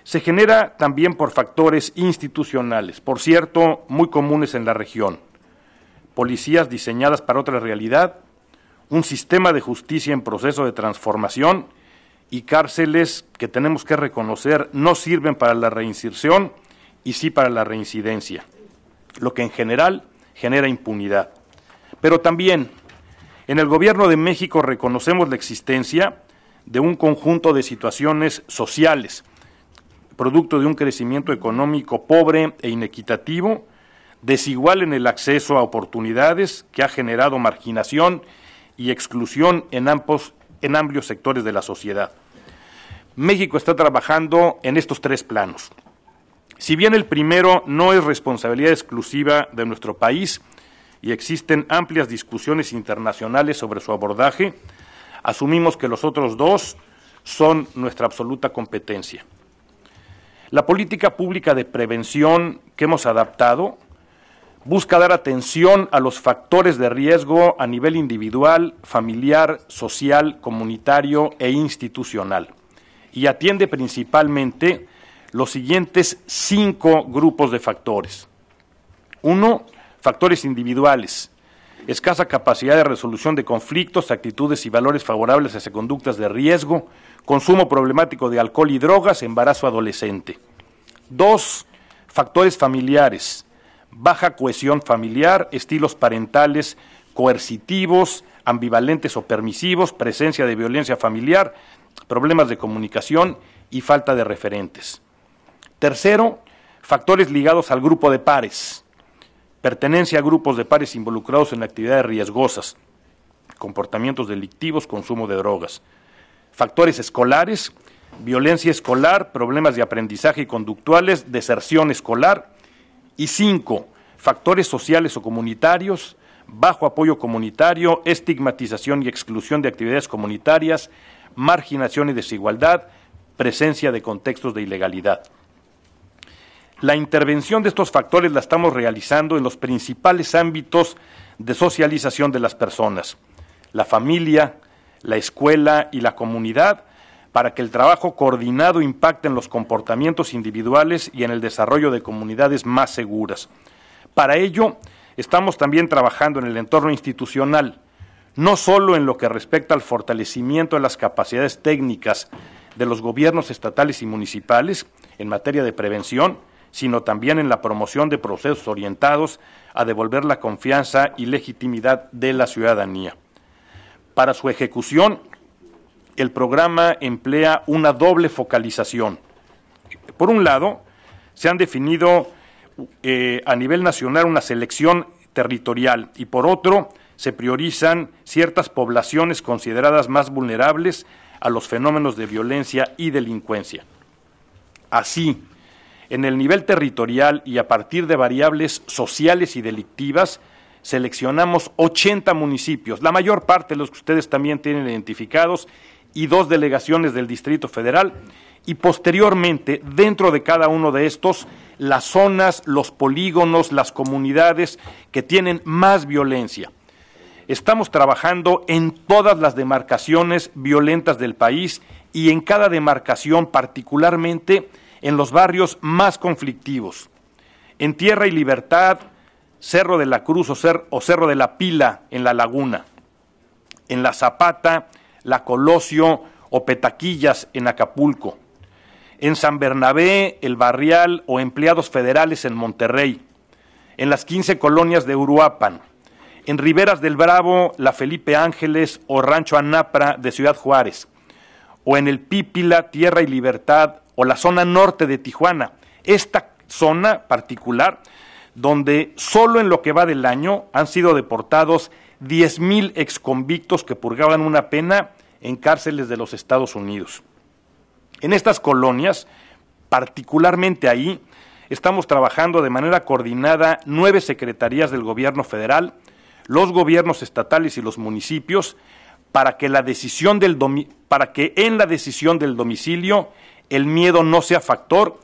se genera también por factores institucionales, por cierto, muy comunes en la región. Policías diseñadas para otra realidad, un sistema de justicia en proceso de transformación y cárceles que tenemos que reconocer no sirven para la reinserción y sí para la reincidencia, lo que en general genera impunidad. Pero también en el Gobierno de México reconocemos la existencia de un conjunto de situaciones sociales, producto de un crecimiento económico pobre e inequitativo, desigual en el acceso a oportunidades, que ha generado marginación y exclusión en, amplios sectores de la sociedad. México está trabajando en estos tres planos. Si bien el primero no es responsabilidad exclusiva de nuestro país y existen amplias discusiones internacionales sobre su abordaje, asumimos que los otros dos son nuestra absoluta competencia. La política pública de prevención que hemos adaptado busca dar atención a los factores de riesgo a nivel individual, familiar, social, comunitario e institucional y atiende principalmente los siguientes cinco grupos de factores. Uno, factores individuales, escasa capacidad de resolución de conflictos, actitudes y valores favorables hacia conductas de riesgo, consumo problemático de alcohol y drogas, embarazo adolescente. Dos, factores familiares, baja cohesión familiar, estilos parentales coercitivos, ambivalentes o permisivos, presencia de violencia familiar, problemas de comunicación y falta de referentes. Tercero, factores ligados al grupo de pares, pertenencia a grupos de pares involucrados en actividades riesgosas, comportamientos delictivos, consumo de drogas, factores escolares, violencia escolar, problemas de aprendizaje y conductuales, deserción escolar, y cinco, factores sociales o comunitarios, bajo apoyo comunitario, estigmatización y exclusión de actividades comunitarias, marginación y desigualdad, presencia de contextos de ilegalidad. La intervención de estos factores la estamos realizando en los principales ámbitos de socialización de las personas, la familia, la escuela y la comunidad, para que el trabajo coordinado impacte en los comportamientos individuales y en el desarrollo de comunidades más seguras. Para ello, estamos también trabajando en el entorno institucional, no solo en lo que respecta al fortalecimiento de las capacidades técnicas de los gobiernos estatales y municipales en materia de prevención, sino también en la promoción de procesos orientados a devolver la confianza y legitimidad de la ciudadanía. Para su ejecución, el programa emplea una doble focalización. Por un lado, se han definido eh, a nivel nacional una selección territorial y por otro, se priorizan ciertas poblaciones consideradas más vulnerables a los fenómenos de violencia y delincuencia. Así, en el nivel territorial y a partir de variables sociales y delictivas, seleccionamos 80 municipios, la mayor parte de los que ustedes también tienen identificados, y dos delegaciones del Distrito Federal, y posteriormente, dentro de cada uno de estos, las zonas, los polígonos, las comunidades que tienen más violencia. Estamos trabajando en todas las demarcaciones violentas del país y en cada demarcación particularmente en los barrios más conflictivos. En Tierra y Libertad, Cerro de la Cruz o, Cerro de la Pila en la Laguna. En La Zapata, La Colosio o Petaquillas en Acapulco. En San Bernabé, El Barrial o Empleados Federales en Monterrey. En las 15 colonias de Uruapan en Riberas del Bravo, La Felipe Ángeles o Rancho Anapra de Ciudad Juárez, o en el Pípila, Tierra y Libertad o la zona norte de Tijuana. Esta zona particular, donde solo en lo que va del año han sido deportados 10.000 exconvictos que purgaban una pena en cárceles de los Estados Unidos. En estas colonias, particularmente ahí, estamos trabajando de manera coordinada nueve secretarías del gobierno federal, los gobiernos estatales y los municipios, para que, la decisión del para que en la decisión del domicilio el miedo no sea factor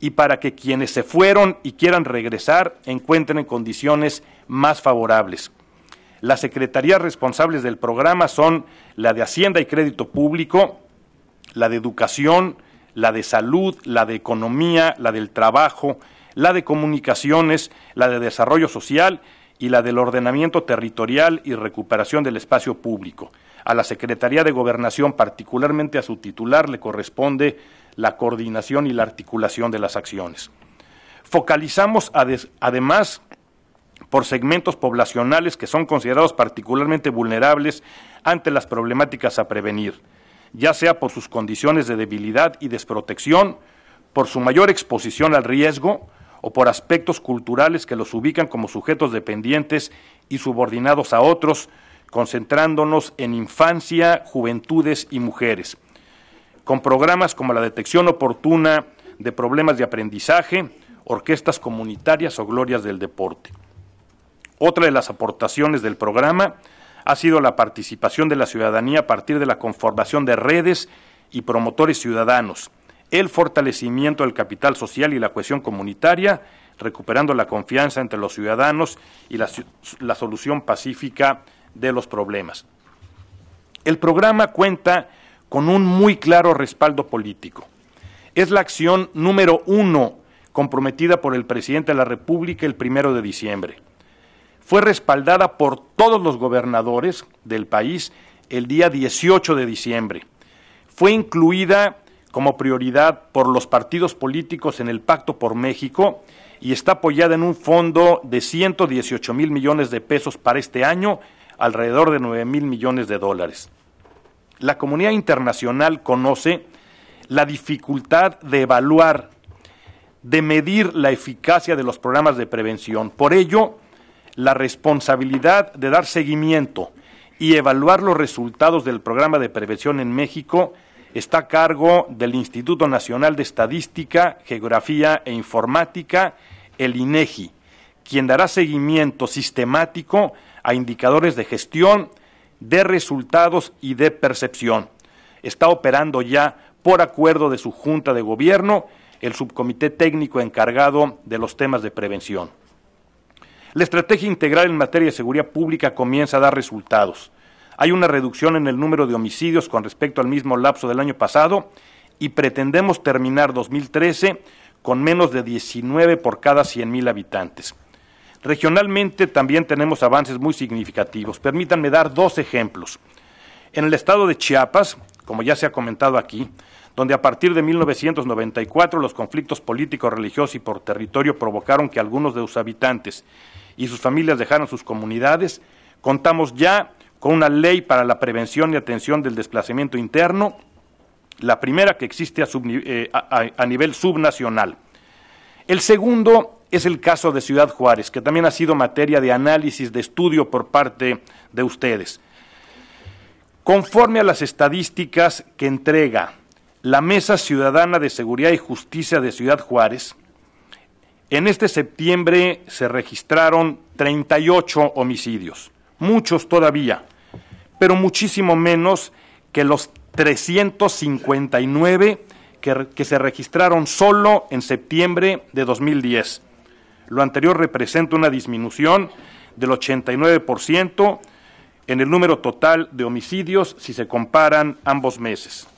y para que quienes se fueron y quieran regresar encuentren condiciones más favorables. Las secretarías responsables del programa son la de Hacienda y Crédito Público, la de Educación, la de Salud, la de Economía, la del Trabajo, la de Comunicaciones, la de Desarrollo Social y la del Ordenamiento Territorial y Recuperación del Espacio Público. A la Secretaría de Gobernación, particularmente a su titular, le corresponde la coordinación y la articulación de las acciones. Focalizamos además por segmentos poblacionales que son considerados particularmente vulnerables ante las problemáticas a prevenir, ya sea por sus condiciones de debilidad y desprotección, por su mayor exposición al riesgo o por aspectos culturales que los ubican como sujetos dependientes y subordinados a otros, concentrándonos en infancia, juventudes y mujeres con programas como la detección oportuna de problemas de aprendizaje, orquestas comunitarias o glorias del deporte. Otra de las aportaciones del programa ha sido la participación de la ciudadanía a partir de la conformación de redes y promotores ciudadanos, el fortalecimiento del capital social y la cohesión comunitaria, recuperando la confianza entre los ciudadanos y la, solución pacífica de los problemas. El programa cuenta con un muy claro respaldo político. Es la acción número uno comprometida por el presidente de la República el primero de diciembre. Fue respaldada por todos los gobernadores del país el día 18 de diciembre. Fue incluida como prioridad por los partidos políticos en el Pacto por México y está apoyada en un fondo de 118 mil millones de pesos para este año, alrededor de 9 mil millones de dólares la comunidad internacional conoce la dificultad de evaluar, de medir la eficacia de los programas de prevención. Por ello, la responsabilidad de dar seguimiento y evaluar los resultados del programa de prevención en México está a cargo del Instituto Nacional de Estadística, Geografía e Informática, el INEGI, quien dará seguimiento sistemático a indicadores de gestión, de resultados y de percepción. Está operando ya por acuerdo de su Junta de Gobierno el subcomité técnico encargado de los temas de prevención. La estrategia integral en materia de seguridad pública comienza a dar resultados. Hay una reducción en el número de homicidios con respecto al mismo lapso del año pasado y pretendemos terminar 2013 con menos de 19 por cada mil habitantes. Regionalmente también tenemos avances muy significativos. Permítanme dar dos ejemplos. En el estado de Chiapas, como ya se ha comentado aquí, donde a partir de 1994 los conflictos políticos, religiosos y por territorio provocaron que algunos de sus habitantes y sus familias dejaran sus comunidades, contamos ya con una ley para la prevención y atención del desplazamiento interno, la primera que existe a, eh, a nivel subnacional. El segundo es el caso de Ciudad Juárez, que también ha sido materia de análisis, de estudio por parte de ustedes. Conforme a las estadísticas que entrega la Mesa Ciudadana de Seguridad y Justicia de Ciudad Juárez, en este septiembre se registraron 38 homicidios, muchos todavía, pero muchísimo menos que los 359 que, que se registraron solo en septiembre de 2010. Lo anterior representa una disminución del 89% en el número total de homicidios si se comparan ambos meses.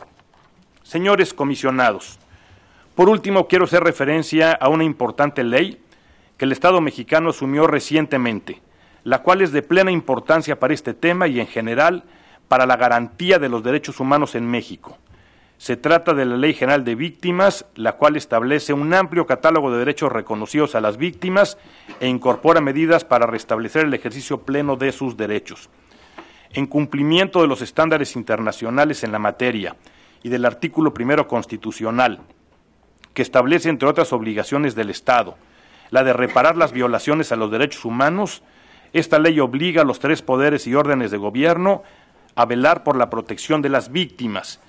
Señores comisionados, por último quiero hacer referencia a una importante ley que el Estado mexicano asumió recientemente, la cual es de plena importancia para este tema y en general para la garantía de los derechos humanos en México. Se trata de la Ley General de Víctimas, la cual establece un amplio catálogo de derechos reconocidos a las víctimas e incorpora medidas para restablecer el ejercicio pleno de sus derechos. En cumplimiento de los estándares internacionales en la materia y del artículo primero constitucional, que establece, entre otras obligaciones del Estado, la de reparar las violaciones a los derechos humanos, esta ley obliga a los tres poderes y órdenes de gobierno a velar por la protección de las víctimas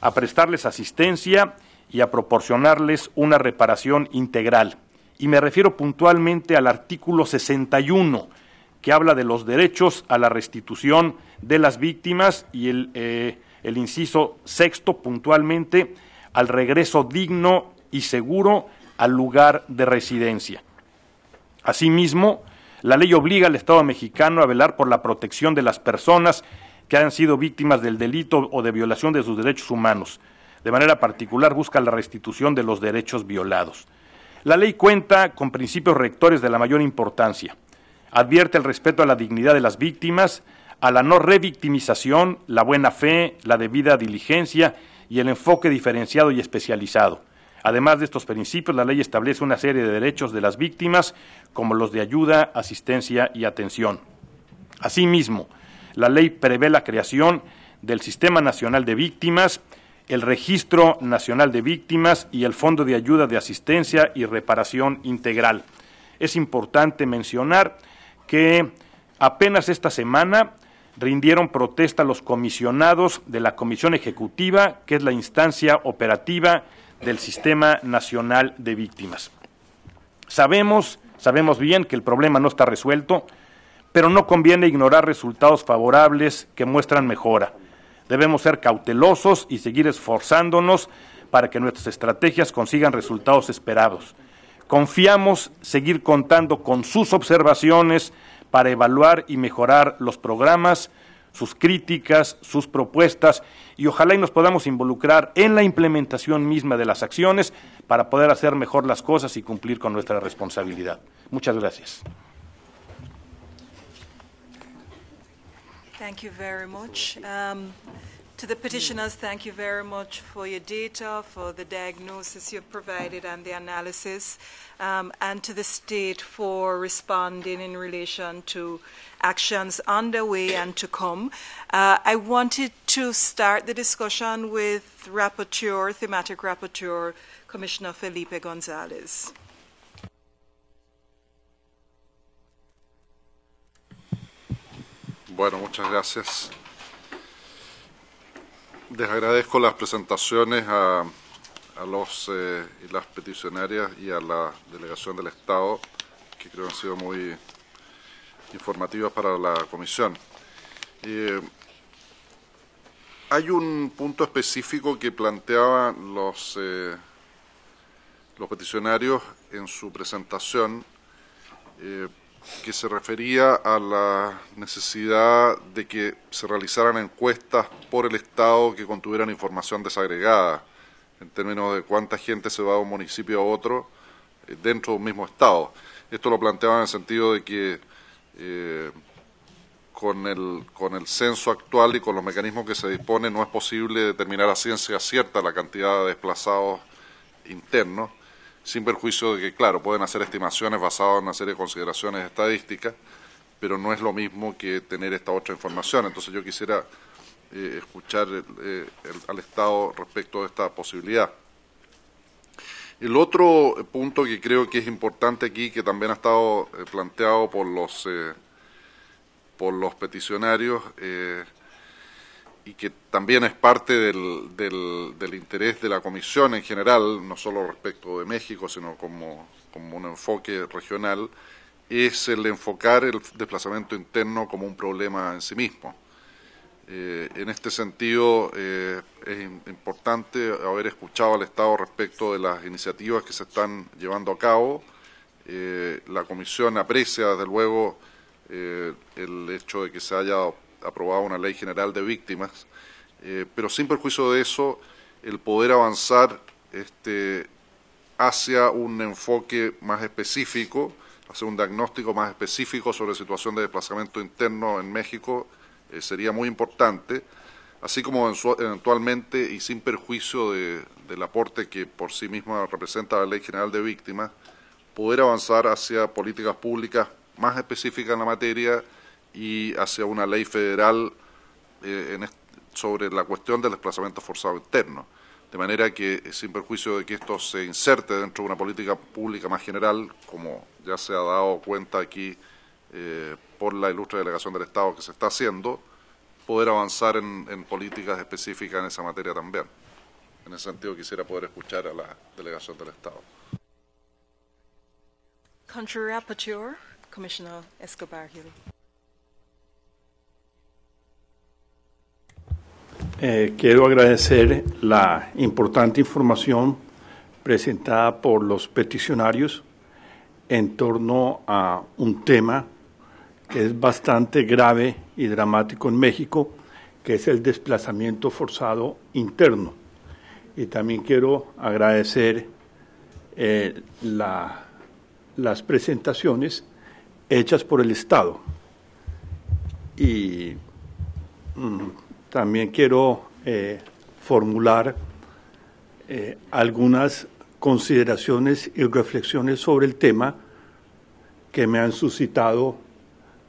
a prestarles asistencia y a proporcionarles una reparación integral. Y me refiero puntualmente al artículo 61, que habla de los derechos a la restitución de las víctimas y el, eh, el inciso sexto puntualmente al regreso digno y seguro al lugar de residencia. Asimismo, la ley obliga al Estado mexicano a velar por la protección de las personas que han sido víctimas del delito o de violación de sus derechos humanos. De manera particular busca la restitución de los derechos violados. La ley cuenta con principios rectores de la mayor importancia. Advierte el respeto a la dignidad de las víctimas, a la no revictimización, la buena fe, la debida diligencia y el enfoque diferenciado y especializado. Además de estos principios, la ley establece una serie de derechos de las víctimas, como los de ayuda, asistencia y atención. Asimismo, la ley prevé la creación del Sistema Nacional de Víctimas, el Registro Nacional de Víctimas y el Fondo de Ayuda de Asistencia y Reparación Integral. Es importante mencionar que apenas esta semana rindieron protesta los comisionados de la Comisión Ejecutiva, que es la instancia operativa del Sistema Nacional de Víctimas. Sabemos, sabemos bien que el problema no está resuelto, pero no conviene ignorar resultados favorables que muestran mejora. Debemos ser cautelosos y seguir esforzándonos para que nuestras estrategias consigan resultados esperados. Confiamos seguir contando con sus observaciones para evaluar y mejorar los programas, sus críticas, sus propuestas y ojalá y nos podamos involucrar en la implementación misma de las acciones para poder hacer mejor las cosas y cumplir con nuestra responsabilidad. Muchas gracias. Thank you very much. Um, to the petitioners, thank you very much for your data, for the diagnosis you have provided and the analysis, um, and to the state for responding in relation to actions underway and to come. Uh, I wanted to start the discussion with Rapporteur, Thematic Rapporteur, Commissioner Felipe Gonzalez. Bueno, muchas gracias. Les agradezco las presentaciones a, los eh, y las peticionarias y a la delegación del Estado, que creo que han sido muy informativas para la comisión. Eh, hay un punto específico que planteaban los, eh, los peticionarios en su presentación que se refería a la necesidad de que se realizaran encuestas por el Estado que contuvieran información desagregada en términos de cuánta gente se va de un municipio a otro eh, dentro de un mismo Estado. Esto lo planteaba en el sentido de que eh, con, el, con el censo actual y con los mecanismos que se disponen no es posible determinar a ciencia cierta la cantidad de desplazados internos sin perjuicio de que, claro, pueden hacer estimaciones basadas en una serie de consideraciones estadísticas, pero no es lo mismo que tener esta otra información. Entonces yo quisiera eh, escuchar eh, al Estado respecto de esta posibilidad. El otro punto que creo que es importante aquí, que también ha estado eh, planteado por los, por los peticionarios, y que también es parte del, interés de la Comisión en general, no solo respecto de México, sino como, como un enfoque regional, es el enfocar el desplazamiento interno como un problema en sí mismo. Eh, en este sentido, eh, es importante haber escuchado al Estado respecto de las iniciativas que se están llevando a cabo. Eh, la Comisión aprecia, desde luego, el hecho de que se haya aprobada una ley general de víctimas, eh, pero sin perjuicio de eso, el poder avanzar este, hacia un enfoque más específico, hacer un diagnóstico más específico sobre situación de desplazamiento interno en México eh, sería muy importante, así como eventualmente y sin perjuicio del aporte que por sí mismo representa la Ley General de Víctimas, poder avanzar hacia políticas públicas más específicas en la materia y hacia una ley federal eh, sobre la cuestión del desplazamiento forzado interno. De manera que, eh, sin perjuicio de que esto se inserte dentro de una política pública más general, como ya se ha dado cuenta aquí eh, por la ilustre delegación del Estado que se está haciendo, poder avanzar en, políticas específicas en esa materia también. En ese sentido quisiera poder escuchar a la delegación del Estado. Escobar Hill. Eh, quiero agradecer la importante información presentada por los peticionarios en torno a un tema que es bastante grave y dramático en México, que es el desplazamiento forzado interno. Y también quiero agradecer eh, las presentaciones hechas por el Estado. Y mm, también quiero eh, formular eh, algunas consideraciones y reflexiones sobre el tema que me han suscitado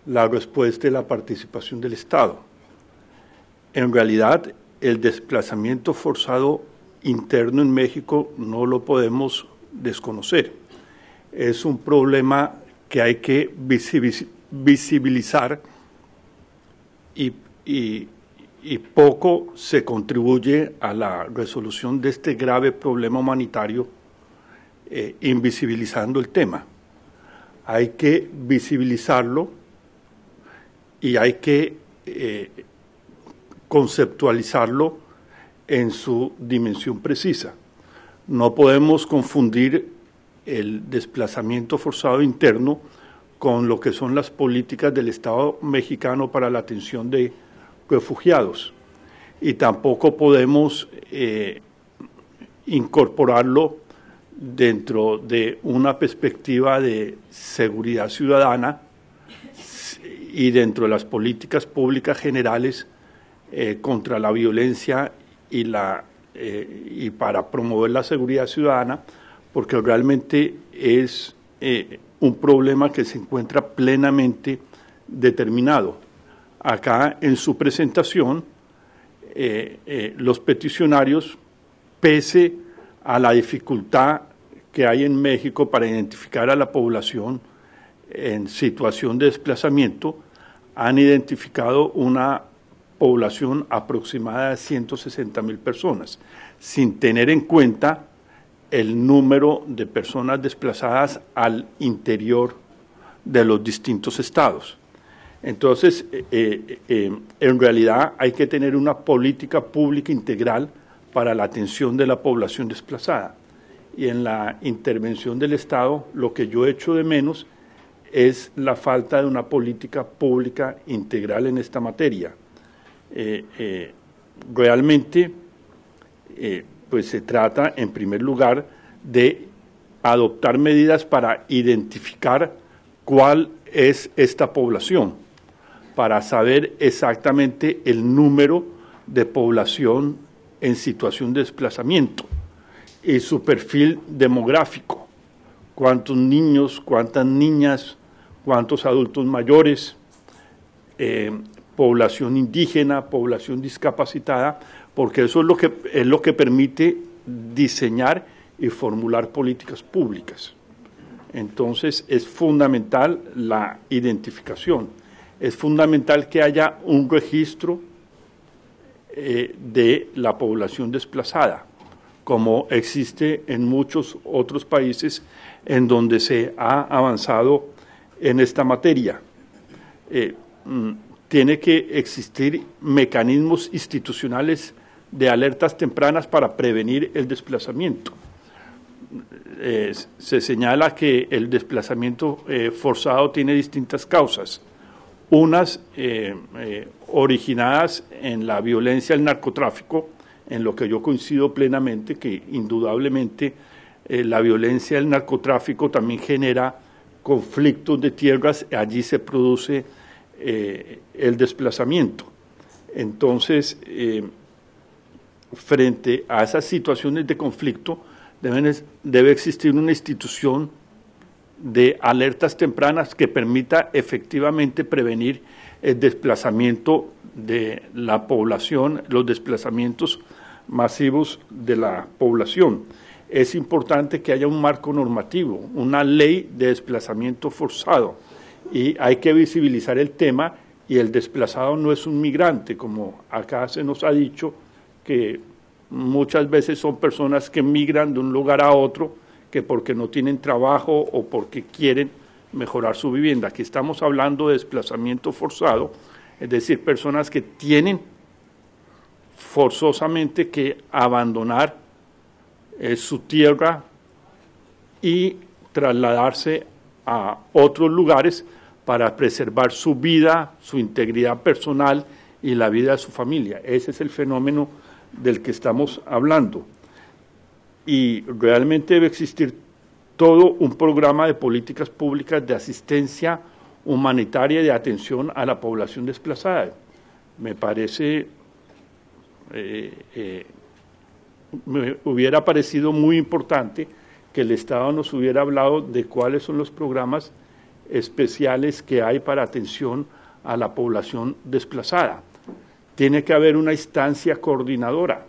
la respuesta y la participación del Estado. En realidad, el desplazamiento forzado interno en México no lo podemos desconocer. Es un problema que hay que visibilizar y y poco se contribuye a la resolución de este grave problema humanitario eh, invisibilizando el tema. Hay que visibilizarlo y hay que eh, conceptualizarlo en su dimensión precisa. No podemos confundir el desplazamiento forzado interno con lo que son las políticas del Estado mexicano para la atención de refugiados y tampoco podemos eh, incorporarlo dentro de una perspectiva de seguridad ciudadana y dentro de las políticas públicas generales eh, contra la violencia y, la, eh, y para promover la seguridad ciudadana, porque realmente es un problema que se encuentra plenamente determinado acá en su presentación, eh, eh, los peticionarios, pese a la dificultad que hay en México para identificar a la población en situación de desplazamiento, han identificado una población aproximada de 160 mil personas, sin tener en cuenta el número de personas desplazadas al interior de los distintos estados. Entonces, eh, eh, eh, en realidad hay que tener una política pública integral para la atención de la población desplazada. Y en la intervención del Estado, lo que yo echo de menos es la falta de una política pública integral en esta materia. realmente, pues se trata, en primer lugar, de adoptar medidas para identificar cuál es esta población para saber exactamente el número de población en situación de desplazamiento y su perfil demográfico, cuántos niños, cuántas niñas, cuántos adultos mayores, eh, población indígena, población discapacitada, porque eso es lo que, es lo que permite diseñar y formular políticas públicas. Entonces es fundamental la identificación es fundamental que haya un registro eh, de la población desplazada, como existe en muchos otros países en donde se ha avanzado en esta materia. Eh, mm, tiene que existir mecanismos institucionales de alertas tempranas para prevenir el desplazamiento. Eh, se señala que el desplazamiento forzado tiene distintas causas unas eh, eh, originadas en la violencia del narcotráfico, en lo que yo coincido plenamente, que indudablemente eh, la violencia del narcotráfico también genera conflictos de tierras, allí se produce el desplazamiento. Entonces, frente a esas situaciones de conflicto, debe existir una institución de alertas tempranas que permita efectivamente prevenir el desplazamiento de la población, los desplazamientos masivos de la población. Es importante que haya un marco normativo, una ley de desplazamiento forzado y hay que visibilizar el tema y el desplazado no es un migrante, como acá se nos ha dicho, que muchas veces son personas que migran de un lugar a otro que porque no tienen trabajo o porque quieren mejorar su vivienda. Aquí estamos hablando de desplazamiento forzado, es decir, personas que tienen forzosamente que abandonar eh, su tierra y trasladarse a otros lugares para preservar su vida, su integridad personal y la vida de su familia. Ese es el fenómeno del que estamos hablando y realmente debe existir todo un programa de políticas públicas de asistencia humanitaria y de atención a la población desplazada. Me parece, eh, eh, me hubiera parecido muy importante que el Estado nos hubiera hablado de cuáles son los programas especiales que hay para atención a la población desplazada. Tiene que haber una instancia coordinadora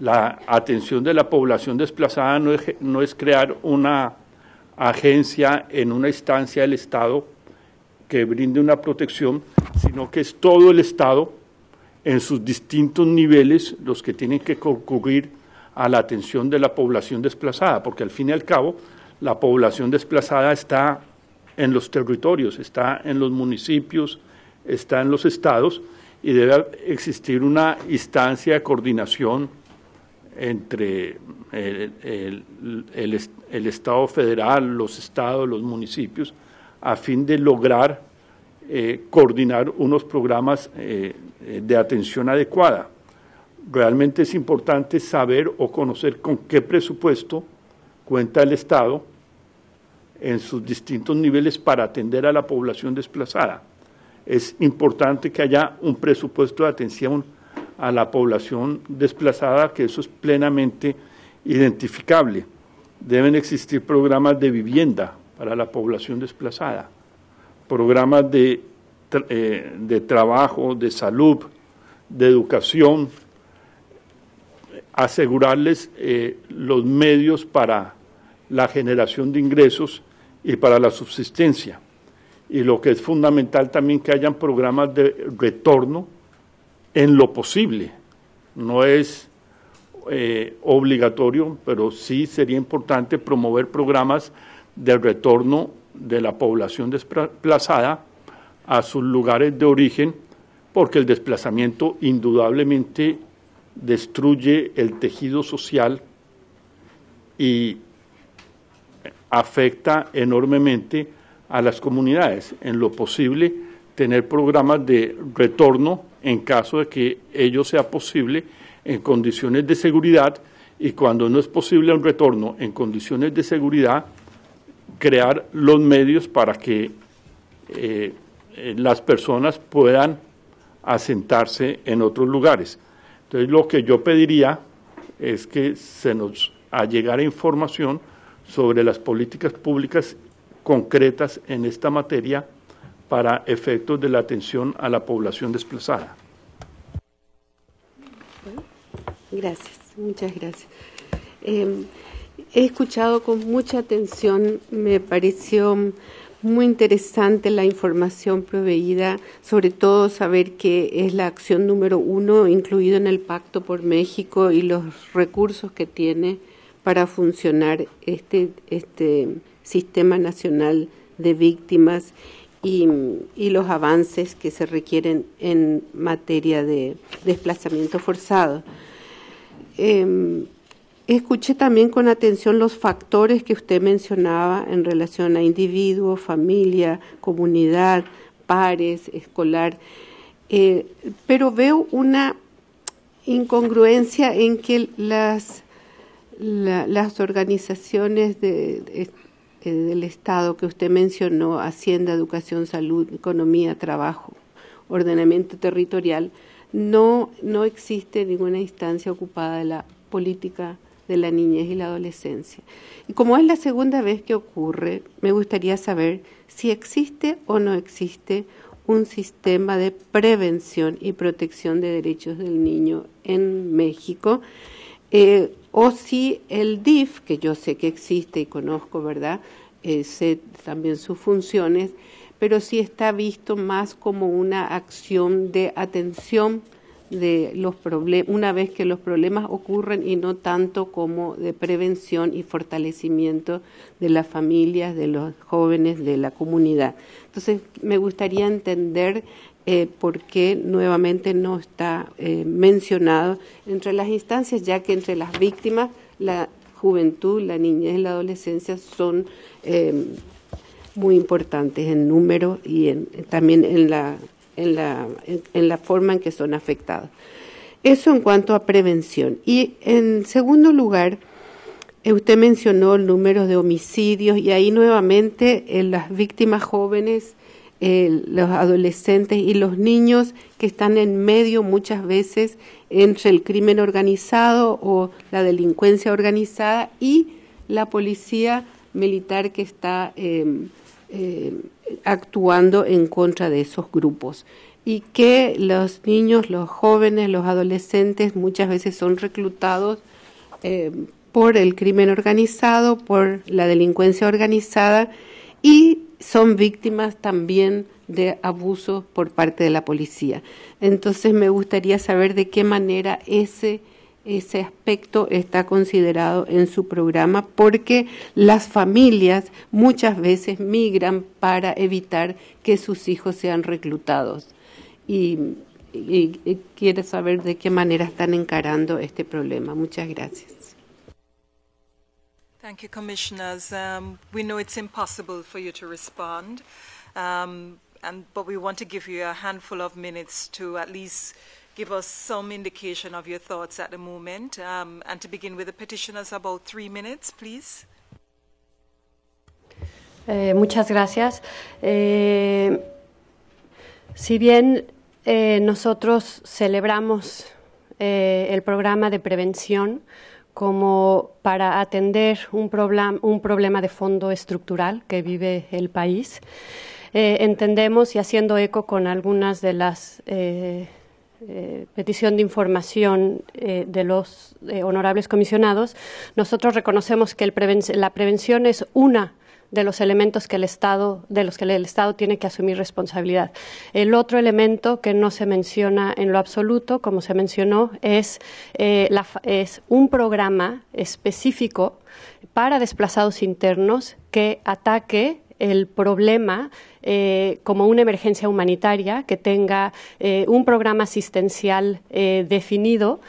la atención de la población desplazada no es, crear una agencia en una instancia del Estado que brinde una protección, sino que es todo el Estado en sus distintos niveles los que tienen que concurrir a la atención de la población desplazada, porque al fin y al cabo la población desplazada está en los territorios, está en los municipios, está en los estados y debe existir una instancia de coordinación entre el, Estado federal, los estados, los municipios, a fin de lograr eh, coordinar unos programas eh, eh, de atención adecuada. Realmente es importante saber o conocer con qué presupuesto cuenta el Estado en sus distintos niveles para atender a la población desplazada. Es importante que haya un presupuesto de atención a la población desplazada, que eso es plenamente identificable. Deben existir programas de vivienda para la población desplazada, programas de, eh, trabajo, de salud, de educación, asegurarles eh, los medios para la generación de ingresos y para la subsistencia. Y lo que es fundamental también que hayan programas de retorno en lo posible. No es eh, obligatorio, pero sí sería importante promover programas de retorno de la población desplazada a sus lugares de origen, porque el desplazamiento indudablemente destruye el tejido social y afecta enormemente a las comunidades. En lo posible, tener programas de retorno en caso de que ello sea posible en condiciones de seguridad y cuando no es posible un retorno en condiciones de seguridad, crear los medios para que eh, eh, las personas puedan asentarse en otros lugares. Entonces lo que yo pediría es que se nos allegara información sobre las políticas públicas concretas en esta materia para efectos de la atención a la población desplazada. Gracias, muchas gracias. Em, he escuchado con mucha atención, me pareció muy interesante la información proveída, sobre todo saber que es la acción número uno incluido en el Pacto por México y los recursos que tiene para funcionar este, este sistema nacional de víctimas y, los avances que se requieren en materia de desplazamiento forzado. Em, escuché también con atención los factores que usted mencionaba en relación a individuo, familia, comunidad, pares, escolar, eh, pero veo una incongruencia en que las, las organizaciones de eh, del Estado que usted mencionó, Hacienda, Educación, Salud, Economía, Trabajo, Ordenamiento Territorial, no, no existe ninguna instancia ocupada de la política de la niñez y la adolescencia. Y como es la segunda vez que ocurre, me gustaría saber si existe o no existe un sistema de prevención y protección de derechos del niño en México. Eh, o si el DIF, que yo sé que existe y conozco, ¿verdad? Eh, sé también sus funciones, pero si está visto más como una acción de atención de los problemas, una vez que los problemas ocurren y no tanto como de prevención y fortalecimiento de las familias, de los jóvenes, de la comunidad. Entonces, me gustaría entender eh, porque nuevamente no está eh, mencionado entre las instancias, ya que entre las víctimas la juventud, la niñez y la adolescencia son eh, muy importantes en número y en, también en la, en, la, la forma en que son afectados. Eso en cuanto a prevención. Y en segundo lugar, usted mencionó el número de homicidios y ahí nuevamente en las víctimas jóvenes eh, los adolescentes y los niños que están en medio muchas veces entre el crimen organizado o la delincuencia organizada y la policía militar que está em, eh, actuando en contra de esos grupos y que los niños, los jóvenes, los adolescentes muchas veces son reclutados em, por el crimen organizado, por la delincuencia organizada y son víctimas también de abusos por parte de la policía. Entonces me gustaría saber de qué manera ese ese aspecto está considerado en su programa porque las familias muchas veces migran para evitar que sus hijos sean reclutados. Y, quiero saber de qué manera están encarando este problema. Muchas gracias. Thank you, Commissioners. Um, we know it's impossible for you to respond, um, and, but we want to give you a handful of minutes to at least give us some indication of your thoughts at the moment. Um, and to begin with the petitioners, about three minutes, please. Eh, muchas gracias. Eh, si bien eh, nosotros celebramos eh, el programa de prevención, como para atender un, problema de fondo estructural que vive el país. Eh, entendemos y haciendo eco con algunas de las peticiones eh, eh, petición de información de los honorables comisionados, nosotros reconocemos que la prevención es una de los elementos que el Estado, de los que el Estado tiene que asumir responsabilidad. El otro elemento que no se menciona en lo absoluto, como se mencionó, es, eh, es un programa específico para desplazados internos que ataque el problema eh, como una emergencia humanitaria, que tenga eh, un programa asistencial definido,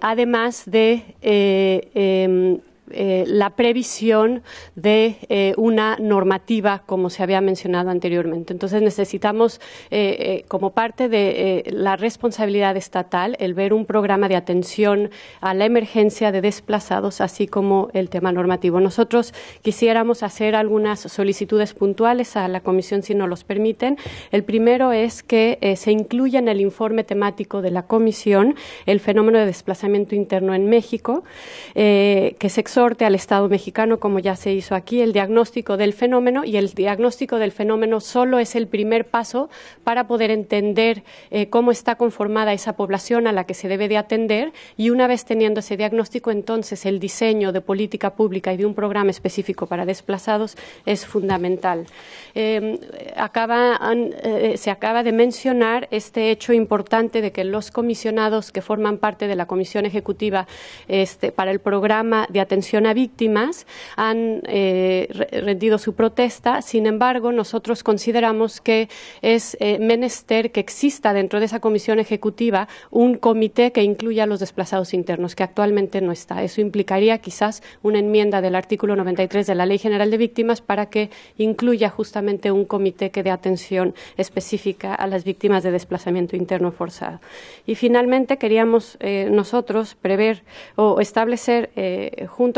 además de em, eh, la previsión de eh, una normativa, como se había mencionado anteriormente. Entonces, necesitamos, eh, como parte de la responsabilidad estatal, el ver un programa de atención a la emergencia de desplazados, así como el tema normativo. Nosotros quisiéramos hacer algunas solicitudes puntuales a la Comisión, si nos los permiten. El primero es que se incluya en el informe temático de la Comisión el fenómeno de desplazamiento interno en México, que se al Estado mexicano, como ya se hizo aquí, el diagnóstico del fenómeno y el diagnóstico del fenómeno solo es el primer paso para poder entender eh, cómo está conformada esa población a la que se debe de atender y una vez teniendo ese diagnóstico, entonces el diseño de política pública y de un programa específico para desplazados es fundamental. Em, eh, se acaba de mencionar este hecho importante de que los comisionados que forman parte de la Comisión Ejecutiva este, para el Programa de Atención a víctimas han eh, rendido su protesta. Sin embargo, nosotros consideramos que es eh, menester que exista dentro de esa comisión ejecutiva un comité que incluya a los desplazados internos, que actualmente no está. Eso implicaría quizás una enmienda del artículo 93 de la Ley General de Víctimas para que incluya justamente un comité que dé atención específica a las víctimas de desplazamiento interno forzado. Y finalmente queríamos eh, nosotros prever o establecer junto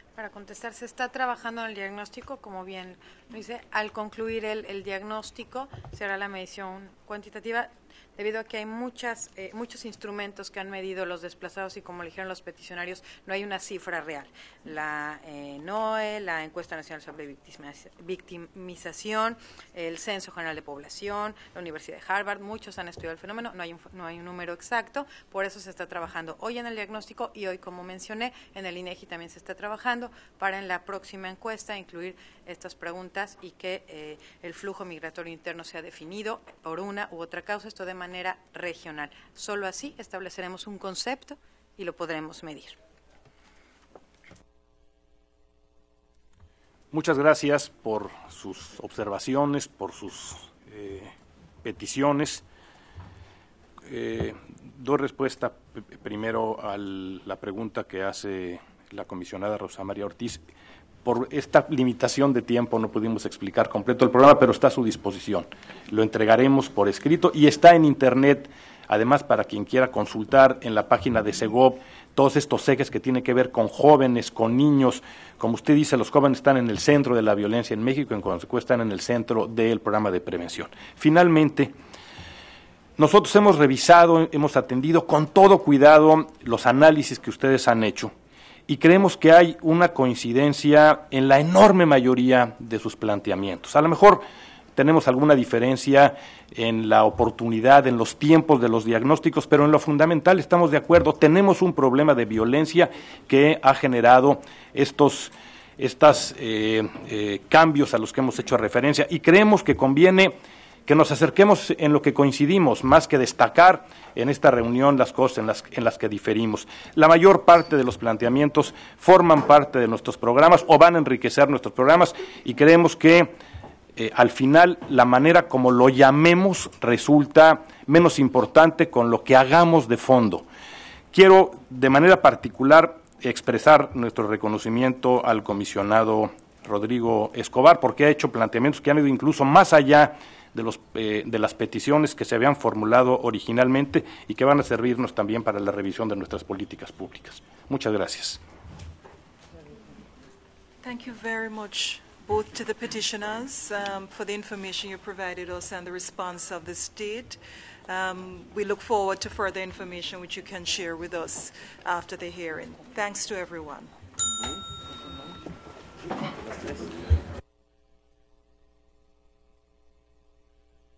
Para contestar, se está trabajando en el diagnóstico, como bien lo dice. Al concluir el, el diagnóstico, será la medición cuantitativa debido a que hay muchas, eh, muchos instrumentos que han medido los desplazados y como dijeron los peticionarios, no hay una cifra real. La eh, NOE, la Encuesta Nacional sobre Victimización, el Censo General de Población, la Universidad de Harvard, muchos han estudiado el fenómeno, no hay un, no hay un número exacto, por eso se está trabajando hoy en el diagnóstico y hoy, como mencioné, en el INEGI también se está trabajando para en la próxima encuesta incluir estas preguntas y que eh, el flujo migratorio interno sea definido por una u otra causa, esto de manera regional. Solo así estableceremos un concepto y lo podremos medir. Muchas gracias por sus observaciones, por sus eh, peticiones. Eh, doy respuesta primero a la pregunta que hace la comisionada Rosa María Ortiz por esta limitación de tiempo no pudimos explicar completo el programa, pero está a su disposición. Lo entregaremos por escrito y está en Internet, además para quien quiera consultar en la página de Segov, todos estos ejes que tienen que ver con jóvenes, con niños. Como usted dice, los jóvenes están en el centro de la violencia en México, en consecuencia están en el centro del programa de prevención. Finalmente, nosotros hemos revisado, hemos atendido con todo cuidado los análisis que ustedes han hecho y creemos que hay una coincidencia en la enorme mayoría de sus planteamientos. A lo mejor tenemos alguna diferencia en la oportunidad, en los tiempos de los diagnósticos, pero en lo fundamental estamos de acuerdo. Tenemos un problema de violencia que ha generado estos eh, eh, cambios a los que hemos hecho referencia y creemos que conviene que nos acerquemos en lo que coincidimos, más que destacar en esta reunión las cosas en las, que diferimos. La mayor parte de los planteamientos forman parte de nuestros programas o van a enriquecer nuestros programas y creemos que eh, al final la manera como lo llamemos resulta menos importante con lo que hagamos de fondo. Quiero de manera particular expresar nuestro reconocimiento al comisionado Rodrigo Escobar porque ha hecho planteamientos que han ido incluso más allá de, los, eh, de las peticiones que se habían formulado originalmente y que van a servirnos también para la revisión de nuestras políticas públicas. Muchas gracias. Thank you very much. both to the petitioners um, for the information you provided us and the response of the state. Um, we look forward to further information which you can share with us after the hearing. Thanks to everyone. Mm-hmm.